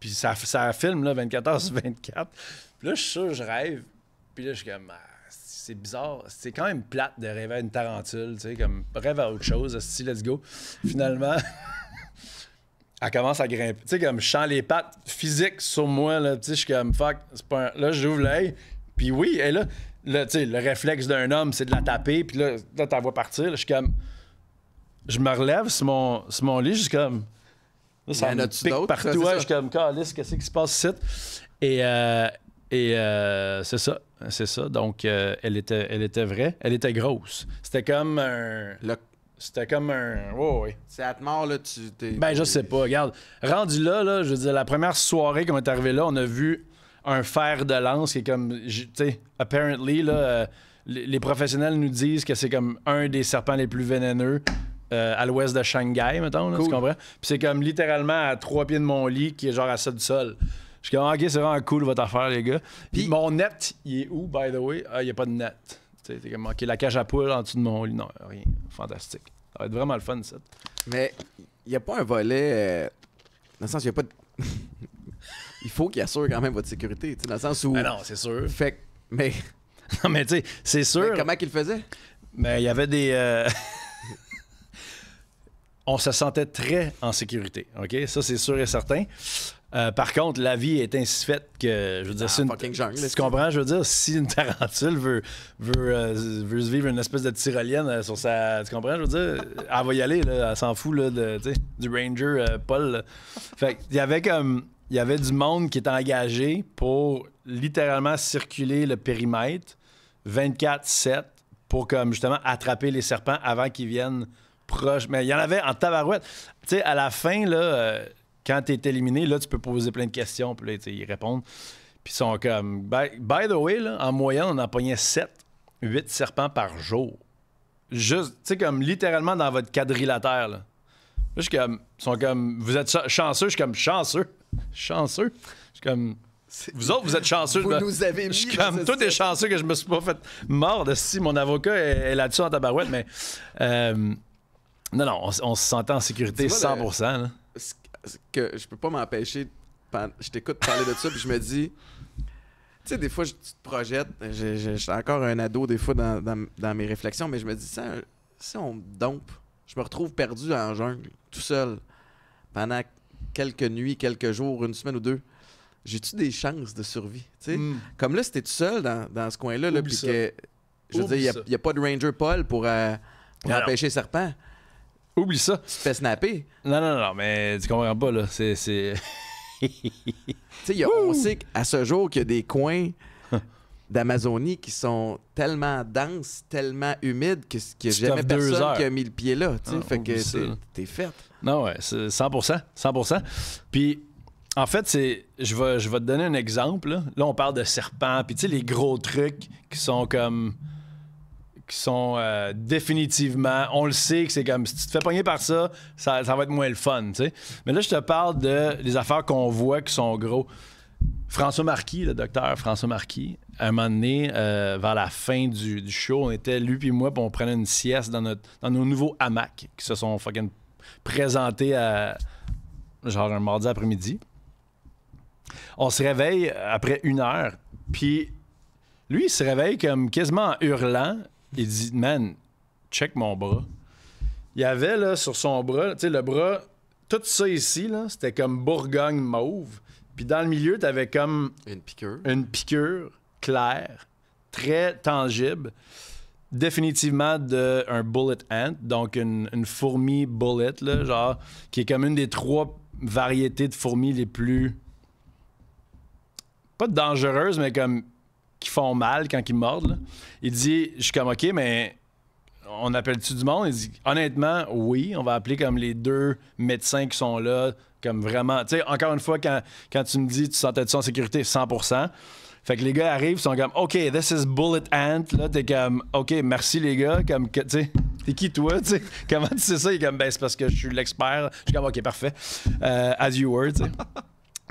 puis ça, ça filme, là, 24 heures sur 24. Puis là, je suis sûr, je rêve. Puis là, je suis comme, ah, c'est bizarre. C'est quand même plate de rêver à une tarentule, tu sais, comme, rêve à autre chose, si, let's go. Finalement, <laughs> elle commence à grimper. Tu sais, comme, je sens les pattes physiques sur moi, là, tu sais, je suis comme, fuck, c'est pas un... Là, j'ouvre l'œil. Puis oui, et là, tu sais, le réflexe d'un homme, c'est de la taper. Puis là, là, t'en vois partir. je suis comme, je me relève sur mon, sur mon lit, je suis comme, ça me pique partout. je suis comme, qu'est-ce qui se passe ici? Et, euh, et euh, c'est ça. C'est ça. Donc, euh, elle, était, elle était vraie. Elle était grosse. C'était comme un. C'était comme un. Oh, c'est à te mort, là, tu. Ben, je sais pas. Regarde, rendu là, là, je veux dire, la première soirée qu'on est arrivé là, on a vu un fer de lance qui est comme. Tu sais, apparently, là, les professionnels nous disent que c'est comme un des serpents les plus vénéneux. Euh, à l'ouest de Shanghai, mettons, tu comprends? Puis c'est comme littéralement à trois pieds de mon lit qui est genre à ça du sol. Je suis comme, ah, ok, c'est vraiment cool votre affaire, les gars. Puis mon net, il est où, by the way? Ah, il n'y a pas de net. T'es comme, ok, la cage à poule en dessous de mon lit. Non, rien. Fantastique. Ça va être vraiment le fun, ça. Mais il n'y a pas un volet. Euh, dans le sens, il n'y a pas de. <laughs> il faut qu'il assure quand même votre sécurité, tu sais. dans le sens où. Mais ben non, c'est sûr. Fait que. Mais. <laughs> non, mais tu sais, c'est sûr. Mais comment qu'il faisait? Mais ben, il y avait des. Euh, <laughs> on se sentait très en sécurité. OK? Ça, c'est sûr et certain. Euh, par contre, la vie est ainsi faite que, je veux dire, ah, c'est une, jungle, tu comprends, je veux dire, si une tarantule veut, euh, vivre une espèce de tyrolienne euh, sur sa, tu comprends, je veux dire, elle va y aller, elle s'en fout là, de, du ranger Paul. Fait il y avait comme, il y avait du monde qui était engagé pour littéralement circuler le périmètre 24/7 pour comme justement attraper les serpents avant qu'ils viennent proche. Mais il y en avait en tabarouette. Tu sais, à la fin, là, euh, quand tu éliminé, là, tu peux poser plein de questions. Puis là, ils répondent. Puis ils sont comme. By, the way, là, en moyenne, on en pognait 7, 8 serpents par jour. Juste, tu sais, comme littéralement dans votre quadrilatère. Là. Je suis comme. Ils sont comme. Vous êtes chanceux. Je suis comme chanceux. <laughs> Chanceux. Je suis comme. Vous autres, vous êtes chanceux. Vous nous avez suis comme. Tout est chanceux que je me suis pas fait mort de si mon avocat est, là-dessus en tabarouette, mais. Euh, non, non, on, se sentait en sécurité 100%. que je peux pas m'empêcher, je t'écoute parler de ça, puis je me dis, tu sais, des fois, je, tu te projettes, je, suis encore un ado des fois dans, mes réflexions, mais je me dis, ça, si on me dompe, je me retrouve perdu en jungle, tout seul, pendant quelques nuits, quelques jours, une semaine ou deux j'ai-tu des chances de survie? Hmm. Comme là, c'était tout seul dans, dans ce coin-là, là, puis que, je veux dire, il n'y a, pas de Ranger Paul pour, euh, pour empêcher serpent. Oublie ça. Tu te fais snapper. Non, non, non, mais tu comprends pas, là. C'est. <laughs> tu sais, on sait qu'à ce jour qu'il y a des coins <laughs> d'Amazonie qui sont tellement denses, tellement humides que n'y a jamais personne qui a mis le pied là. Tu sais, ah, fait que t'es faite. Non, ouais, c'est 100 100 Puis. En fait, c'est, je vais, je vais te donner un exemple. Là, là on parle de serpents, puis tu sais, les gros trucs qui sont comme qui sont euh, définitivement, on le sait que c'est comme si tu te fais pogner par ça, ça, va être moins le fun, tu sais. Mais là, je te parle de des affaires qu'on voit qui sont gros. François Marquis, le docteur François Marquis, à un moment donné, euh, vers la fin du, show, on était lui puis moi, puis on prenait une sieste dans, notre, dans nos nouveaux hamacs qui se sont fucking présentés à genre un mardi après-midi. On se réveille après une heure, puis lui, il se réveille comme quasiment en hurlant, il dit, man, check mon bras. Il y avait là sur son bras, tu sais, le bras, tout ça ici, là, c'était comme Bourgogne mauve. Puis dans le milieu, tu avais comme. Une piqûre. Une piqûre claire, très tangible, définitivement d'un bullet ant, donc une, une fourmi bullet, là, genre, qui est comme une des trois variétés de fourmis les plus. Pas dangereuses, mais comme qui font mal quand ils mordent. Il dit, je suis comme, OK, mais on appelle-tu du monde? Il dit, honnêtement, oui, on va appeler comme les deux médecins qui sont là, comme vraiment. Tu sais, encore une fois, quand, quand tu me dis, tu sentais-tu en sécurité? 100%. Fait que les gars arrivent, ils sont comme, OK, this is Bullet Ant. Là, t'es comme, OK, merci les gars. Comme, tu sais, t'es qui toi? <laughs> Comment tu sais ça? Il est comme, ben, c'est parce que je suis l'expert. Je suis comme, OK, parfait. Euh, as you were,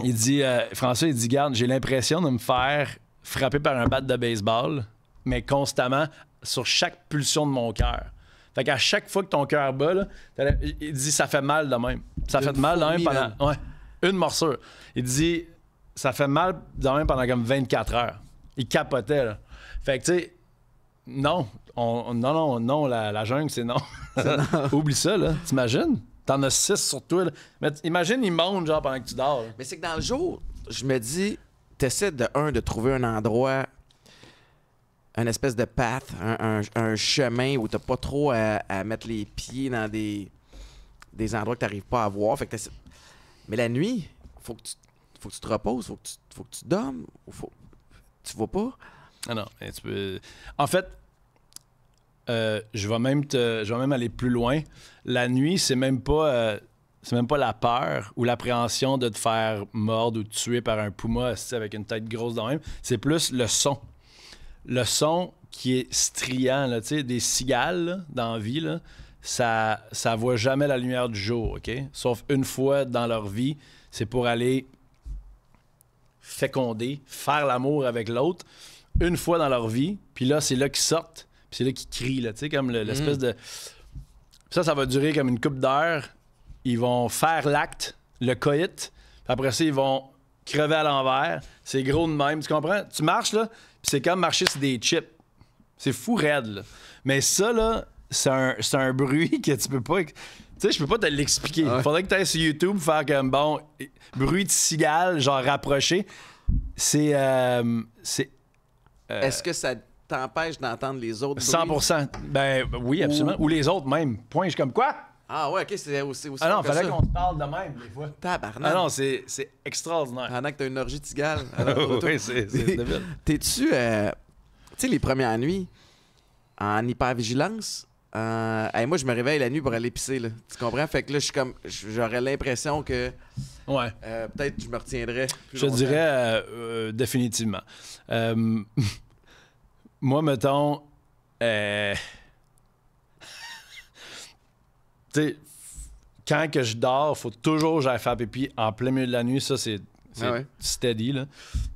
Il dit, euh, François, il dit, garde, j'ai l'impression de me faire frappé par un bat de baseball, mais constamment sur chaque pulsion de mon cœur. Fait qu'à chaque fois que ton cœur bat, il dit ça fait mal de même. Ça fait mal de même pendant. Ouais, une morsure. Il dit ça fait mal de même pendant comme 24 heures. Il capotait, là. Fait que, tu sais, non. non, non, non, la, jungle, c'est <laughs> non. Oublie ça, là. T'imagines? T'en as six sur toi, Mais imagine, il monte, genre, pendant que tu dors. Mais c'est que dans le jour, je me dis, t'essaies de un de trouver un endroit un espèce de path, un, chemin où t'as pas trop à, mettre les pieds dans des, des endroits que t'arrives pas à voir. Fait que Mais la nuit, faut que tu, faut que tu te reposes, faut que tu, faut que tu dormes, faut... tu vois pas. Ah non, En fait, euh, je vais même te, je vais même aller plus loin. La nuit, c'est même pas, euh, c'est même pas la peur ou l'appréhension de te faire mordre ou te tuer par un puma avec une tête grosse dans même. C'est plus le son. Le son qui est striant, là, des cigales dans la vie, ça voit jamais la lumière du jour, OK? Sauf une fois dans leur vie, c'est pour aller féconder, faire l'amour avec l'autre, une fois dans leur vie, puis là, c'est là qu'ils sortent, puis c'est là qu'ils crient, là, comme l'espèce mm. de... Ça, ça va durer comme une coupe d'heure, ils vont faire l'acte, le coït. Après ça, ils vont crever à l'envers. C'est gros de même. Tu comprends? Tu marches, là, puis c'est comme marcher sur des chips. C'est fou raide, là. Mais ça, là, c'est un, un bruit <laughs> que tu peux pas. Tu sais, je peux pas te l'expliquer. Faudrait que tu sur YouTube faire comme bon bruit de cigale, genre rapproché. C'est. Euh, c'est euh, Est-ce que ça t'empêche d'entendre les autres? 100 Ben oui, absolument. Ou... les autres même. Point, je comme quoi? Ah ouais, ok, c'est aussi. aussi ah non, fallait qu'on se parle de même, des fois. Tabarnak. Ah non, c'est extraordinaire. Pendant que t'as une orgie tigale. <laughs> oui, c'est T'es-tu. Euh, tu sais, les premières nuits, en hypervigilance, euh, et moi, je me réveille la nuit pour aller pisser, là. Tu comprends? Fait que là, je suis comme. J'aurais l'impression que. Ouais. Euh, peut-être je me retiendrais. je dirais euh, définitivement. <laughs> moi, mettons tu sais, quand que je dors, faut toujours que j'aille faire pipi en plein milieu de la nuit. Ça, c'est ah steady. Là.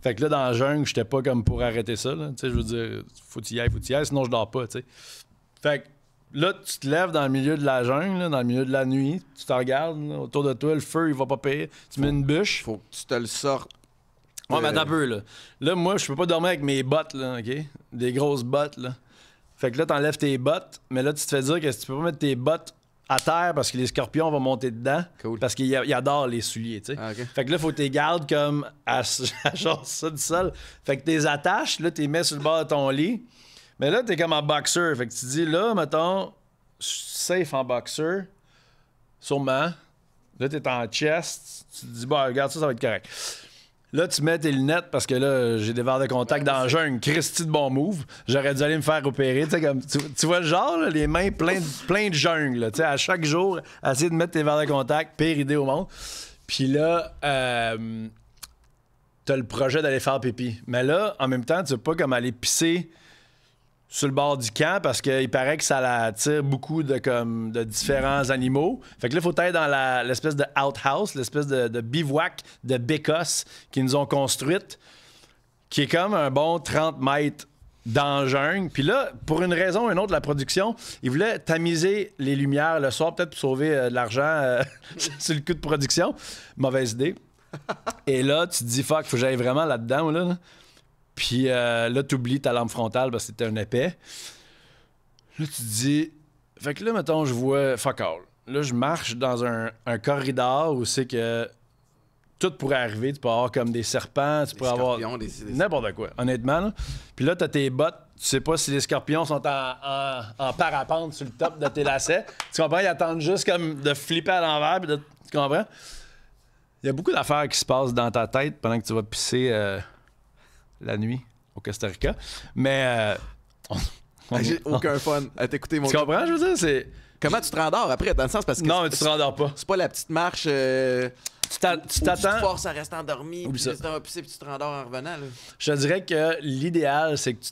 Fait que là, dans la jungle, j'étais pas comme pour arrêter ça. Tu sais, je veux dire, faut y aller, faut y aller, sinon je dors pas, tu sais. Fait que là, tu te lèves dans le milieu de la jungle, dans le milieu de la nuit, tu te regardes, autour de toi, le feu, il va pas payer. Tu mets une bûche. Faut que tu te le sortes. Ouais, mais attends peu, là. Là, moi, je peux pas dormir avec mes bottes, là, OK? Des grosses bottes, là. Fait que là, t'enlèves tes bottes, mais là, tu te fais dire que si tu peux pas mettre tes bottes à terre parce que les scorpions vont monter dedans. Cool. Parce qu'ils adorent les souliers, tu sais. Ah, fait que là, faut que tu gardes comme <laughs> à, genre ça du sol. Fait que tes attaches, là, tu les mets sur le bord de ton lit. Mais là, tu es comme en boxeur. Fait que tu dis, là, mettons, safe en boxeur, sûrement. Là, tu es en chest. Tu te dis, bah, regarde ça, ça va être correct. Là, tu mets tes lunettes parce que là, j'ai des verres de contact dans le jungle. Christy de bon move. J'aurais dû aller me faire opérer. tu, vois le genre, les mains pleines plein de jungle. À chaque jour, essayer de mettre tes verres de contact, pire idée au monde. Puis là, euh, t'as le projet d'aller faire pipi. Mais là, en même temps, tu veux pas comme aller pisser sur le bord du camp parce qu'il paraît que ça attire beaucoup de, comme, de différents animaux. Fait que là, il faut être dans l'espèce de outhouse, l'espèce de, bivouac de bécosse qu'ils nous ont construite, qui est comme un bon 30 mètres d'engin. Puis là, pour une raison ou une autre, la production, ils voulaient tamiser les lumières le soir, peut-être pour sauver euh, de l'argent euh, <laughs> sur le coût de production. Mauvaise idée. Et là, tu te dis, fuck, faut que j'aille vraiment là-dedans. Là. là. Puis euh, là, tu oublies ta lampe frontale parce que c'était un épais. Là, tu te dis. Fait que là, mettons, je vois fuck all. Là, je marche dans un, corridor où c'est que tout pourrait arriver. Tu peux avoir comme des serpents, tu pourrais avoir. Des, N'importe quoi, honnêtement. Puis là, t'as tes bottes. Tu sais pas si les scorpions sont en, en, parapente sur le top de tes lacets. tu comprends? Ils attendent juste comme de flipper à l'envers. Tu comprends? Il y a beaucoup d'affaires qui se passent dans ta tête pendant que tu vas pisser. Euh, la nuit au Costa Rica. Mais euh, J'ai aucun fun à t'écouter, mon Tu comprends, je veux dire? C'est... Comment tu te rendors après, dans le sens parce que. Non, mais tu te rendors pas. C'est pas la petite marche. Euh, tu t'attends tu te forces à rester endormi, puis tu pisser, puis tu te rendors en revenant. Là. Je te dirais que l'idéal, c'est que tu,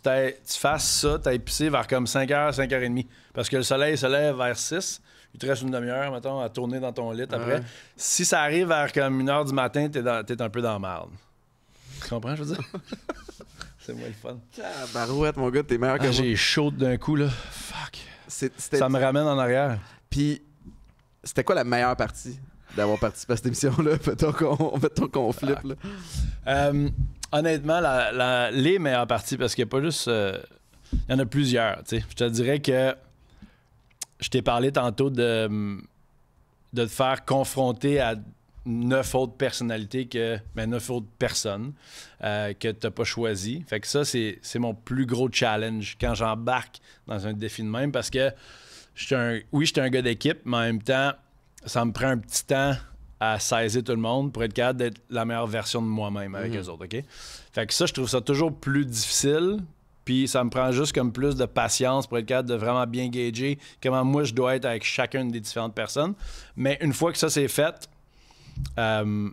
tu fasses ça, tu t'ailles pisser vers comme 5h, 5h30. Parce que le soleil se lève vers 6. Il te reste une demi-heure, mettons, à tourner dans ton lit après. Si ça arrive vers comme 1h du matin, t'es, es un peu dans le marde. Tu comprends, je veux dire? <laughs> c'est moins le fun. barouette, mon gars, t'es meilleur ah, que moi. J'ai chaud d'un coup, là. Fuck. Ça me ramène en arrière. Puis, c'était quoi la meilleure partie d'avoir participé à cette émission-là? Mettons qu'on flippe, là. Euh, honnêtement, la, les meilleures parties, parce qu'il n'y a pas juste. Euh, il y en a plusieurs, tu sais. Je te dirais que. Je t'ai parlé tantôt de de te faire confronter à neuf autres personnalités que. mais ben, neuf autres personnes euh, que tu n'as pas choisi. Fait que ça, c'est, mon plus gros challenge quand j'embarque dans un défi de même parce que j'étais un, oui, j'étais un gars d'équipe, mais en même temps, ça me prend un petit temps à saisir tout le monde pour être capable d'être la meilleure version de moi-même avec les mhm. eux autres, OK? Fait que ça, je trouve ça toujours plus difficile, puis ça me prend juste comme plus de patience pour être capable de vraiment bien gager comment moi je dois être avec chacune des différentes personnes. Mais une fois que ça c'est fait, euh,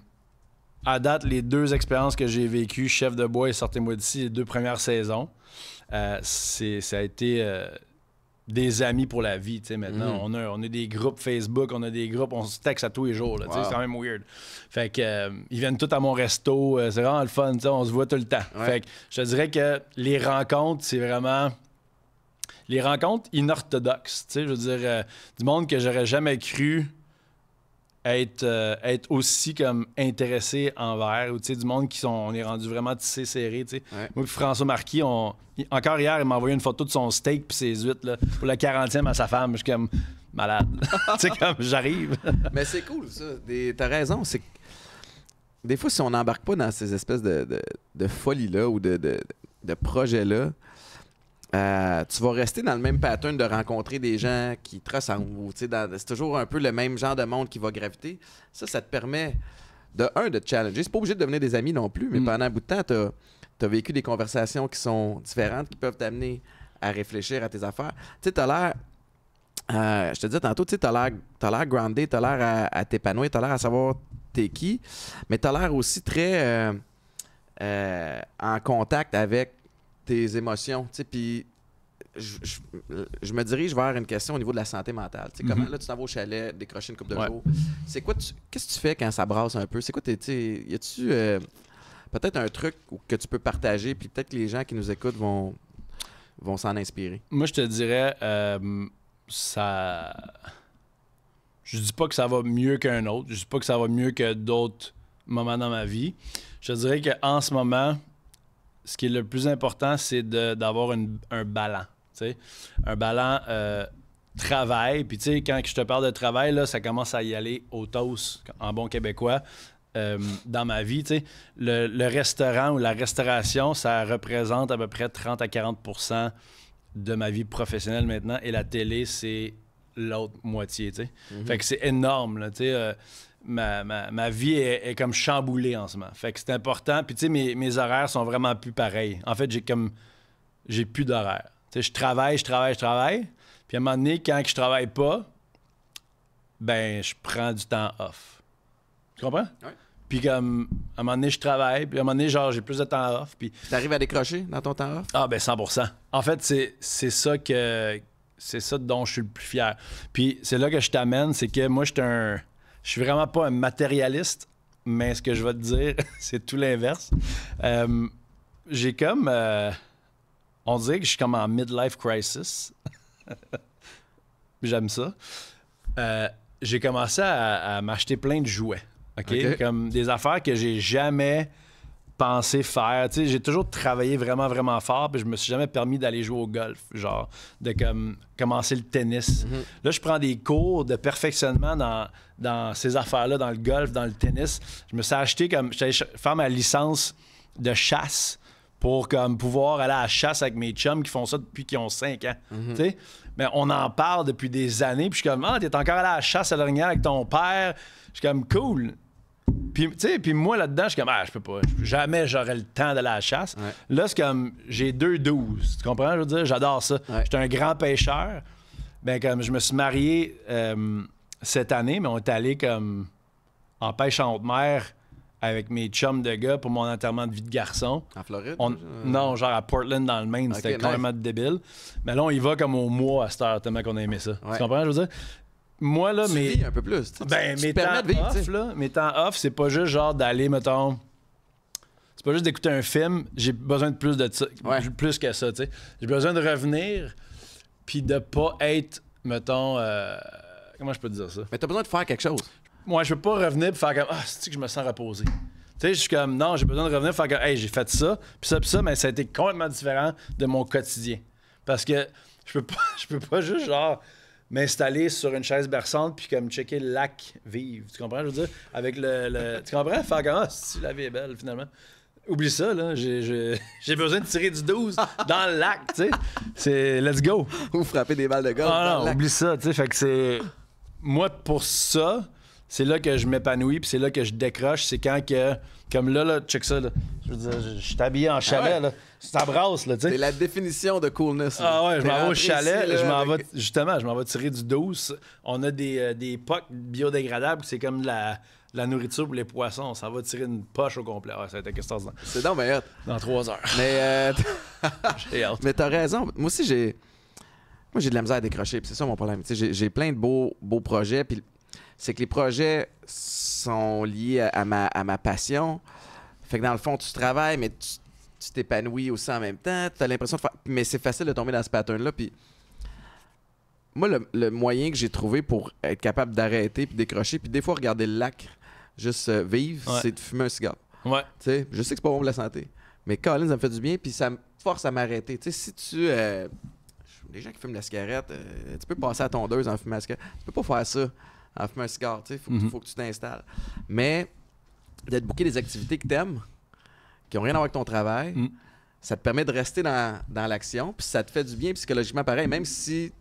à date, les deux expériences que j'ai vécues, Chef de bois et Sortez-moi d'ici, les deux premières saisons, euh, ça a été euh, des amis pour la vie. Maintenant, mm-hmm. on, a, on a des groupes Facebook, on a des groupes, on se texte à tous les jours. C'est quand même weird. Fait que, ils viennent tous à mon resto, c'est vraiment le fun, on se voit tout le temps. Fait que, je te dirais que les rencontres, c'est vraiment les rencontres inorthodoxes. Je veux dire, du monde que j'aurais jamais cru euh, être, aussi comme intéressé envers, du monde qui sont, on est rendu vraiment tissé serré, Moi, François Marquis, encore hier, il m'a envoyé une photo de son steak puis ses huîtres, là, pour la 40e à sa femme. Je suis comme malade. <laughs> tu comme j'arrive. <laughs> Mais c'est cool, ça. T'as raison, c'est des fois, si on n'embarque pas dans ces espèces de, de, folies-là ou de, de projets-là, euh, tu vas rester dans le même pattern de rencontrer des gens qui te ressemblent. C'est toujours un peu le même genre de monde qui va graviter. Ça, ça te permet, de un, de te challenger. C'est pas obligé de devenir des amis non plus, mais mm. pendant un bout de temps, tu as, vécu des conversations qui sont différentes, qui peuvent t'amener à réfléchir à tes affaires. Tu sais, as l'air. Euh, je te disais tantôt, tu as l'air groundé, tu as l'air à, t'épanouir, tu as l'air à savoir t'es qui, mais tu as l'air aussi très euh, en contact avec tes émotions. Puis je, me dirige vers une question au niveau de la santé mentale. Comment mhm. là, tu t'en vas au chalet, décrocher une coupe de jour. C'est quoi qu'est-ce que tu fais quand ça brasse un peu? C'est quoi tes. Y a-tu euh, peut-être un truc que tu peux partager, puis peut-être que les gens qui nous écoutent vont, vont s'en inspirer? Moi, je te dirais euh, ça. Je dis pas que ça va mieux qu'un autre. Je dis pas que ça va mieux que d'autres moments dans ma vie. Je te dirais qu'en ce moment, ce qui est le plus important, c'est d'avoir un ballon. Un ballon euh, travail. Puis, tu sais, quand je te parle de travail, là, ça commence à y aller au toast, en bon québécois. Euh, dans ma vie, tu le, restaurant ou la restauration, ça représente à peu près 30 à 40 de ma vie professionnelle maintenant. Et la télé, c'est l'autre moitié, mm-hmm. Fait que c'est énorme, tu sais. Euh, ma, ma, vie est, comme chamboulée en ce moment. Fait que c'est important. Puis, tu sais, mes, horaires sont vraiment plus pareils. En fait, j'ai comme. J'ai plus d'horaires. Tu sais, je travaille, je travaille, je travaille. Puis, à un moment donné, quand je travaille pas, ben, je prends du temps off. Tu comprends? Oui. Puis comme, à un moment donné, je travaille. Puis à un moment donné, genre, j'ai plus de temps off. Puis... T'arrives à décrocher dans ton temps off? Ah, ben 100 En fait, c'est ça que... C'est ça dont je suis le plus fier. Puis c'est là que je t'amène, c'est que moi, j'étais un... Je suis vraiment pas un matérialiste, mais ce que je vais te dire, <laughs> c'est tout l'inverse. Euh, j'ai comme. Euh, on dirait que je suis comme en midlife crisis. <laughs> J'aime ça. Euh, j'ai commencé à, m'acheter plein de jouets. OK? Comme des affaires que j'ai jamais pensé faire. j'ai toujours travaillé vraiment, vraiment fort, puis je me suis jamais permis d'aller jouer au golf, genre, de comme, commencer le tennis. Mm-hmm. Là, je prends des cours de perfectionnement dans, dans ces affaires-là, dans le golf, dans le tennis. Je me suis acheté comme. J'allais faire ma licence de chasse pour comme pouvoir aller à la chasse avec mes chums qui font ça depuis qu'ils ont cinq ans. Mm-hmm. Mais on en parle depuis des années. Puis je suis comme, ah, t'es encore allé à la chasse à l'orignal avec ton père. Je suis comme, cool. Puis, tu sais, puis moi, là-dedans, je suis comme, ah, je peux pas. Jamais j'aurai le temps de la chasse. Là, c'est comme, j'ai deux 12 Tu comprends? Je veux dire, j'adore ça. J'étais un grand pêcheur. Ben, comme, je me suis marié euh, cette année, mais on est allé comme en pêche en haute mer avec mes chums de gars pour mon enterrement de vie de garçon. En Floride? Non, genre à Portland, dans le Maine. C'était nice. complètement débile. Mais là, on y va comme au mois à cette heure, tellement qu'on a aimé ça. Tu comprends, je veux dire? moi, là, mais. un peu plus. Ben, mes temps off, là, mes temps off, c'est pas juste genre d'aller, mettons. C'est pas juste d'écouter un film. J'ai besoin de plus de plus que ça, tu sais. J'ai besoin de revenir, puis de pas être, mettons. Euh, comment je peux dire ça? Mais t'as besoin de faire quelque chose. Moi, je peux pas revenir pour faire comme. Ah, cest que je me sens reposé? Tu sais, je suis comme, non, j'ai besoin de revenir faire comme, hey, j'ai fait ça, puis ça, puis ça, mais ça a été complètement différent de mon quotidien. Parce que je peux pas, <laughs> je peux pas juste, genre, m'installer sur une chaise berçante puis comme checker le lac vive. Tu comprends? Je veux dire, avec le. tu comprends? Faire comme... ah, si la vie est belle finalement. Oublie ça, là. J'ai <laughs> besoin de tirer du 12 dans le lac, tu sais. C'est let's go. Ou frapper des balles de golf. Ah, non non, oublie ça, tu sais. Fait que c'est. Moi, pour ça, c'est là que je m'épanouis, puis c'est là que je décroche. C'est quand que, comme là, là check ça, je veux dire, je, suis habillé en chalet, ah là. là, tu sais. C'est la définition de coolness. Ah ouais, je m'en vais au chalet, je m'en vais, justement, je m'en vais tirer du douce. On a des, euh, des pocs biodégradables, c'est comme de la, la nourriture pour les poissons. Ça va tirer une poche au complet. Ouais, ça a été question dans... C'est dans ma Dans trois heures. Mais, euh... <laughs> j'ai Mais t'as raison. Moi aussi, j'ai. Moi, j'ai de la misère à décrocher, c'est ça mon problème. J'ai plein de beaux, beaux projets, puis c'est que les projets sont liés à, ma, à ma passion. Fait que dans le fond, tu travailles, mais tu t'épanouis aussi en même temps. Tu as l'impression de Mais c'est facile de tomber dans ce pattern-là. Puis moi, le, moyen que j'ai trouvé pour être capable d'arrêter, puis décrocher, puis des fois regarder le lac, juste euh, vivre, c'est de fumer un cigare. Ouais. sais, je sais que c'est pas bon pour la santé. Mais Colin, ça me fait du bien, puis ça me force à m'arrêter. Tu sais, si tu. les euh, gens qui fument la cigarette, euh, tu peux passer à tondeuse en fumant la cigarette. Tu peux pas faire ça en fumer un cigare. Il faut, mhm. faut, que tu t'installes. Mais d'être booké des activités que tu qui n'ont rien à voir avec ton travail, mm. ça te permet de rester dans, l'action, puis ça te fait du bien psychologiquement pareil, même si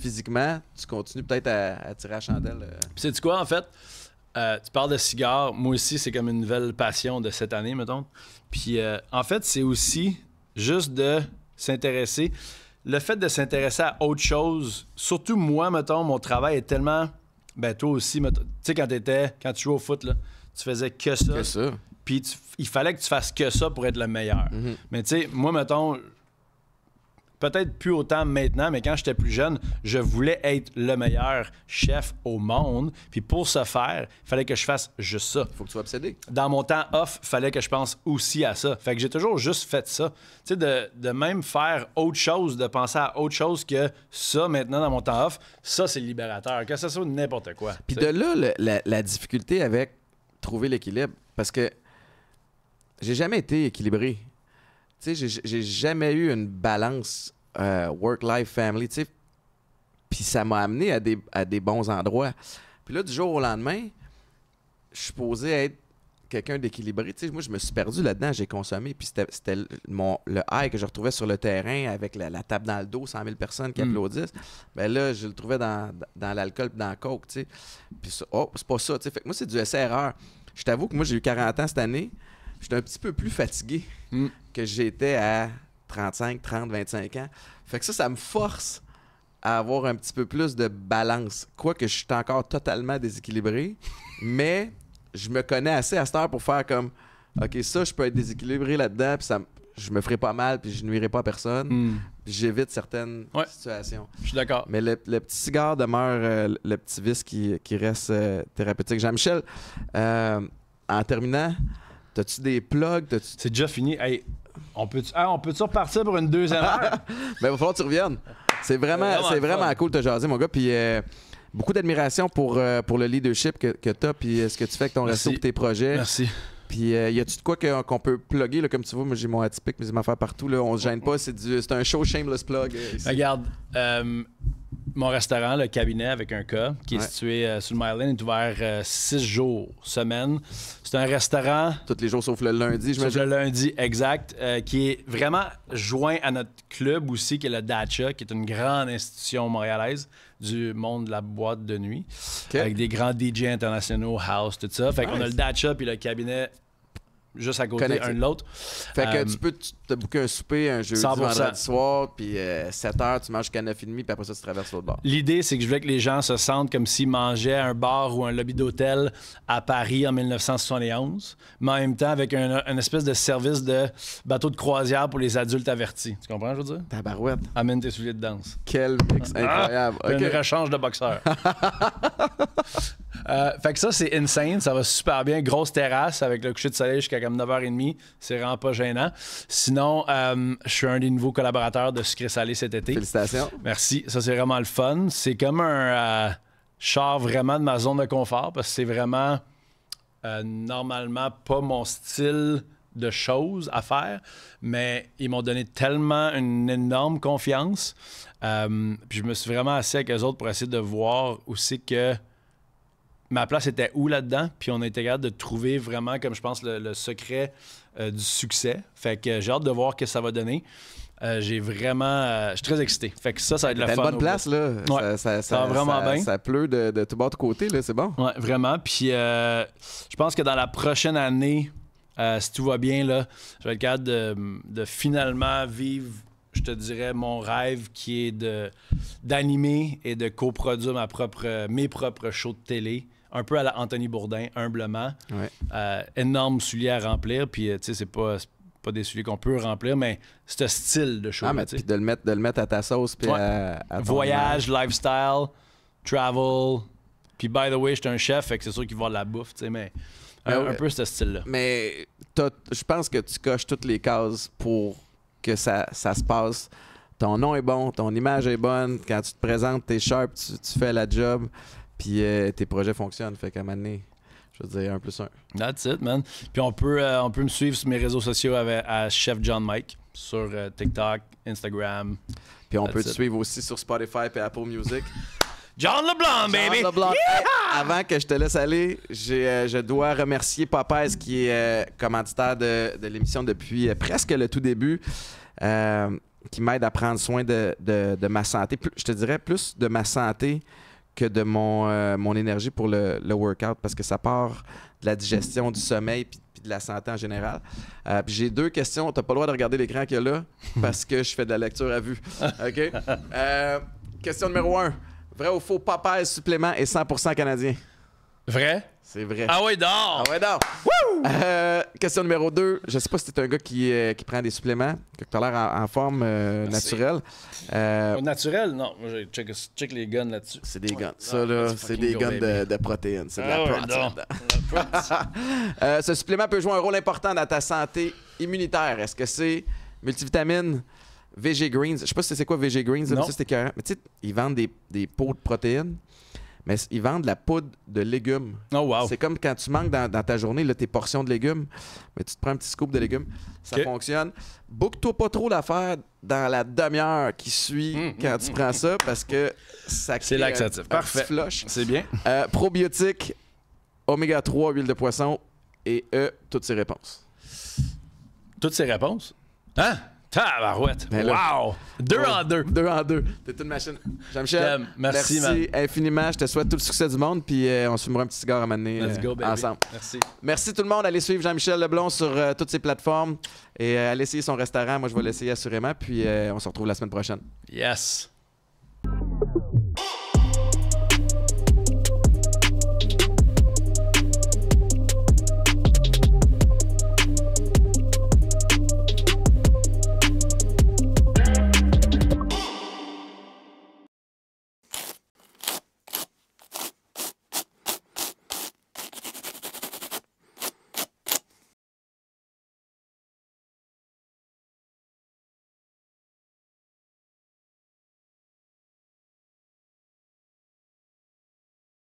physiquement, tu continues peut-être à, tirer à chandelle. Euh. Puis sais-tu quoi, en fait? Euh, tu parles de cigares. Moi aussi, c'est comme une nouvelle passion de cette année, mettons. Puis euh, en fait, c'est aussi juste de s'intéresser. Le fait de s'intéresser à autre chose, surtout moi, mettons, mon travail est tellement ben toi aussi, tu sais, quand, quand tu jouais au foot, là, tu faisais que ça. Que ça. Puis il fallait que tu fasses que ça pour être le meilleur. Mhm. Mais tu sais, moi, mettons, peut-être plus autant maintenant, mais quand j'étais plus jeune, je voulais être le meilleur chef au monde. Puis pour ce faire, il fallait que je fasse juste ça. Faut que tu sois obsédé. Dans mon temps off, il fallait que je pense aussi à ça. Fait que j'ai toujours juste fait ça. Tu sais, de, même faire autre chose, de penser à autre chose que ça maintenant dans mon temps off, ça c'est libérateur, que ça soit n'importe quoi. Puis de là, la difficulté avec trouver l'équilibre, parce que j'ai jamais été équilibré j'ai jamais eu une balance euh, work-life family, tu Puis ça m'a amené à des, à des bons endroits. Puis là, du jour au lendemain, je suis posé être quelqu'un d'équilibré. moi, je me suis perdu là-dedans, j'ai consommé. Puis c'était le high que je retrouvais sur le terrain avec la, table dans le dos, 100 000 personnes qui mm. applaudissent. mais ben là, je le trouvais dans, l'alcool et dans la coke, tu sais. Puis oh, c'est pas ça, tu sais. moi, c'est du SRR. Je t'avoue que moi, j'ai eu 40 ans cette année suis un petit peu plus fatigué mm. que j'étais à 35, 30, 25 ans. Fait que ça, ça me force à avoir un petit peu plus de balance. Quoique je suis encore totalement déséquilibré, <laughs> mais je me connais assez à cette heure pour faire comme OK, ça, je peux être déséquilibré là-dedans, puis ça, je me ferai pas mal, puis je nuirai pas à personne. Mm. J'évite certaines situations. Je suis d'accord. Mais le, petit cigare demeure euh, le petit vice qui, reste euh, thérapeutique. Jean-Michel, euh, en terminant, T'as-tu des plugs? C'est déjà fini. Hey, on peut-tu ah, on peut repartir pour une deuxième heure? <laughs> ben, il va falloir que tu reviennes. C'est vraiment, c'est vraiment cool de te jaser, mon gars. Puis euh, beaucoup d'admiration pour, euh, pour le leadership que, que tu puis euh, ce que tu fais avec ton réseau et tes projets. Merci. Puis, y a-tu de quoi qu'on peut plugger? Là, comme tu vois, moi, j'ai mon atypique, mais j'ai ma partout. Là, on se gêne pas. C'est un show shameless plug. Regarde, mon restaurant, le cabinet avec un cas, qui est situé euh, sur le Mile est ouvert euh, six jours semaine. C'est un restaurant. Tous les jours sauf le lundi, je le lundi, exact. Euh, qui est vraiment joint à notre club aussi, qui est le Dacha, qui est une grande institution montréalaise du monde de la boîte de nuit. Avec des grands DJ internationaux, house, tout ça. Fait qu'on a le Dacha puis le cabinet juste à côté un de l'autre. Fait que euh, tu peux te bouquer un souper un jeudi, vendredi soir, puis euh, 7 heures, tu manges jusqu'à 9h30, puis après ça, tu traverses l'autre bord. L'idée, c'est que je voulais que les gens se sentent comme s'ils mangeaient un bar ou un lobby d'hôtel à Paris en 1971, mais en même temps avec un, espèce de service de bateau de croisière pour les adultes avertis. Tu comprends, je veux dire? Tabarouette. Amène tes souliers de danse. Quel mix ah! incroyable. Ah, okay. Un rechange de boxeur. <laughs> Euh, fait que ça, c'est insane. Ça va super bien. Grosse terrasse avec le coucher de soleil jusqu'à comme 9h30. C'est vraiment pas gênant. Sinon, euh, je suis un des nouveaux collaborateurs de Sucré Salé cet été. Félicitations. Merci. Ça, c'est vraiment le fun. C'est comme un euh, char vraiment de ma zone de confort parce que c'est vraiment normalement pas mon style de choses à faire, mais ils m'ont donné tellement une énorme confiance. puis je me suis vraiment assis avec eux autres pour essayer de voir aussi que ma place était où là-dedans. Puis on été capable de trouver vraiment, comme je pense, le, secret euh, du succès. Fait que euh, j'ai hâte de voir ce que ça va donner. Euh, j'ai vraiment. je suis très excité. Fait que ça, ça va être le fun. une bonne place, là. Ça, va vraiment bien. Ça pleut de, de tout bas de côté, là. C'est bon. Ouais, vraiment. Puis je pense que dans la prochaine année, si tout va bien, là, je vais être capable de, finalement vivre je te dirais, mon rêve qui est d'animer et de coproduire ma propre, mes propres shows de télé un peu à la Anthony Bourdin, humblement. Euh, énorme soulier à remplir, puis euh, tu sais, c'est pas, pas des souliers qu'on peut remplir, mais c'est un style de show. Ah, de le mettre, de le mettre à ta sauce, puis Voyage, lifestyle, travel. Puis, by the way, je suis un chef, fait c'est sûr qu'il va de la bouffe, tu sais, mais. Un, ben peu ce style-là. Mais je pense que tu coches toutes les cases pour que ça, se passe. Ton nom est bon, ton image est bonne. Quand tu te présentes, t'es sharp, tu fais la job puis euh, tes projets fonctionnent. Fait qu'à un je veux dire, un plus un. That's it, man. Puis on peut, euh, on peut me suivre sur mes réseaux sociaux avec, à Chef John Mike sur euh, TikTok, Instagram. Puis on peut te suivre aussi sur Spotify et Apple Music. <laughs> John LeBlanc, baby! John LeBlanc. avant que je te laisse aller, je dois remercier Popeyes qui est commanditaire de, l'émission depuis presque le tout début qui m'aide à prendre soin de, ma santé. je te dirais plus de ma santé que de mon, euh, mon énergie pour le, workout parce que ça part de la digestion, du sommeil puis, de la santé en général. Euh, j'ai deux questions. Tu n'as pas le droit de regarder l'écran qu'il y là <laughs> parce que je fais de la lecture à vue. OK? <laughs> Euh, question numéro un. Vrai ou faux, est supplément et 100% canadien? Vrai? C'est vrai. Ah ouais, d'or! Ah ouais, d'or! Euh, question numéro 2. Je sais pas si es un gars qui, euh, qui prend des suppléments, que t'as l'air en, forme euh, naturelle. Euh, euh, naturel, non. je check, check les guns là-dessus. C'est des guns. Ah, ça, là, c'est des guns de, protéines. C'est de ah la ouais, protéine. <laughs> ce supplément peut jouer un rôle important dans ta santé immunitaire. Est-ce que c'est multivitamine, VG Greens? Je sais pas si c'est quoi VG Greens. Non. Mais tu sais, ils vendent des, des pots de protéines mais ils vendent la poudre de légumes. Oh, wow. C'est comme quand tu manques dans, ta journée tes portions de légumes, mais tu te prends un petit scoop de légumes. Ça fonctionne. Boucle-toi pas trop l'affaire dans la demi-heure qui suit hum, hum, quand tu hum. prends ça parce que ça crée C'est laxatif. C'est bien. Euh, probiotiques, oméga 3, huile de poisson et E, toutes ces réponses. Toutes ces réponses? Hein? Tabarouette. Ben wow! Deux en deux. Deux en deux. T'es une machine. Jean-Michel, merci, merci infiniment. Je te souhaite tout le succès du monde. Puis euh, on se fumera un petit cigare à mener euh, ensemble. Merci. Merci tout le monde. Allez suivre Jean-Michel Leblon sur euh, toutes ses plateformes. Et allez essayer son restaurant. Moi, je vais l'essayer assurément. Puis on se retrouve la semaine prochaine. Yes.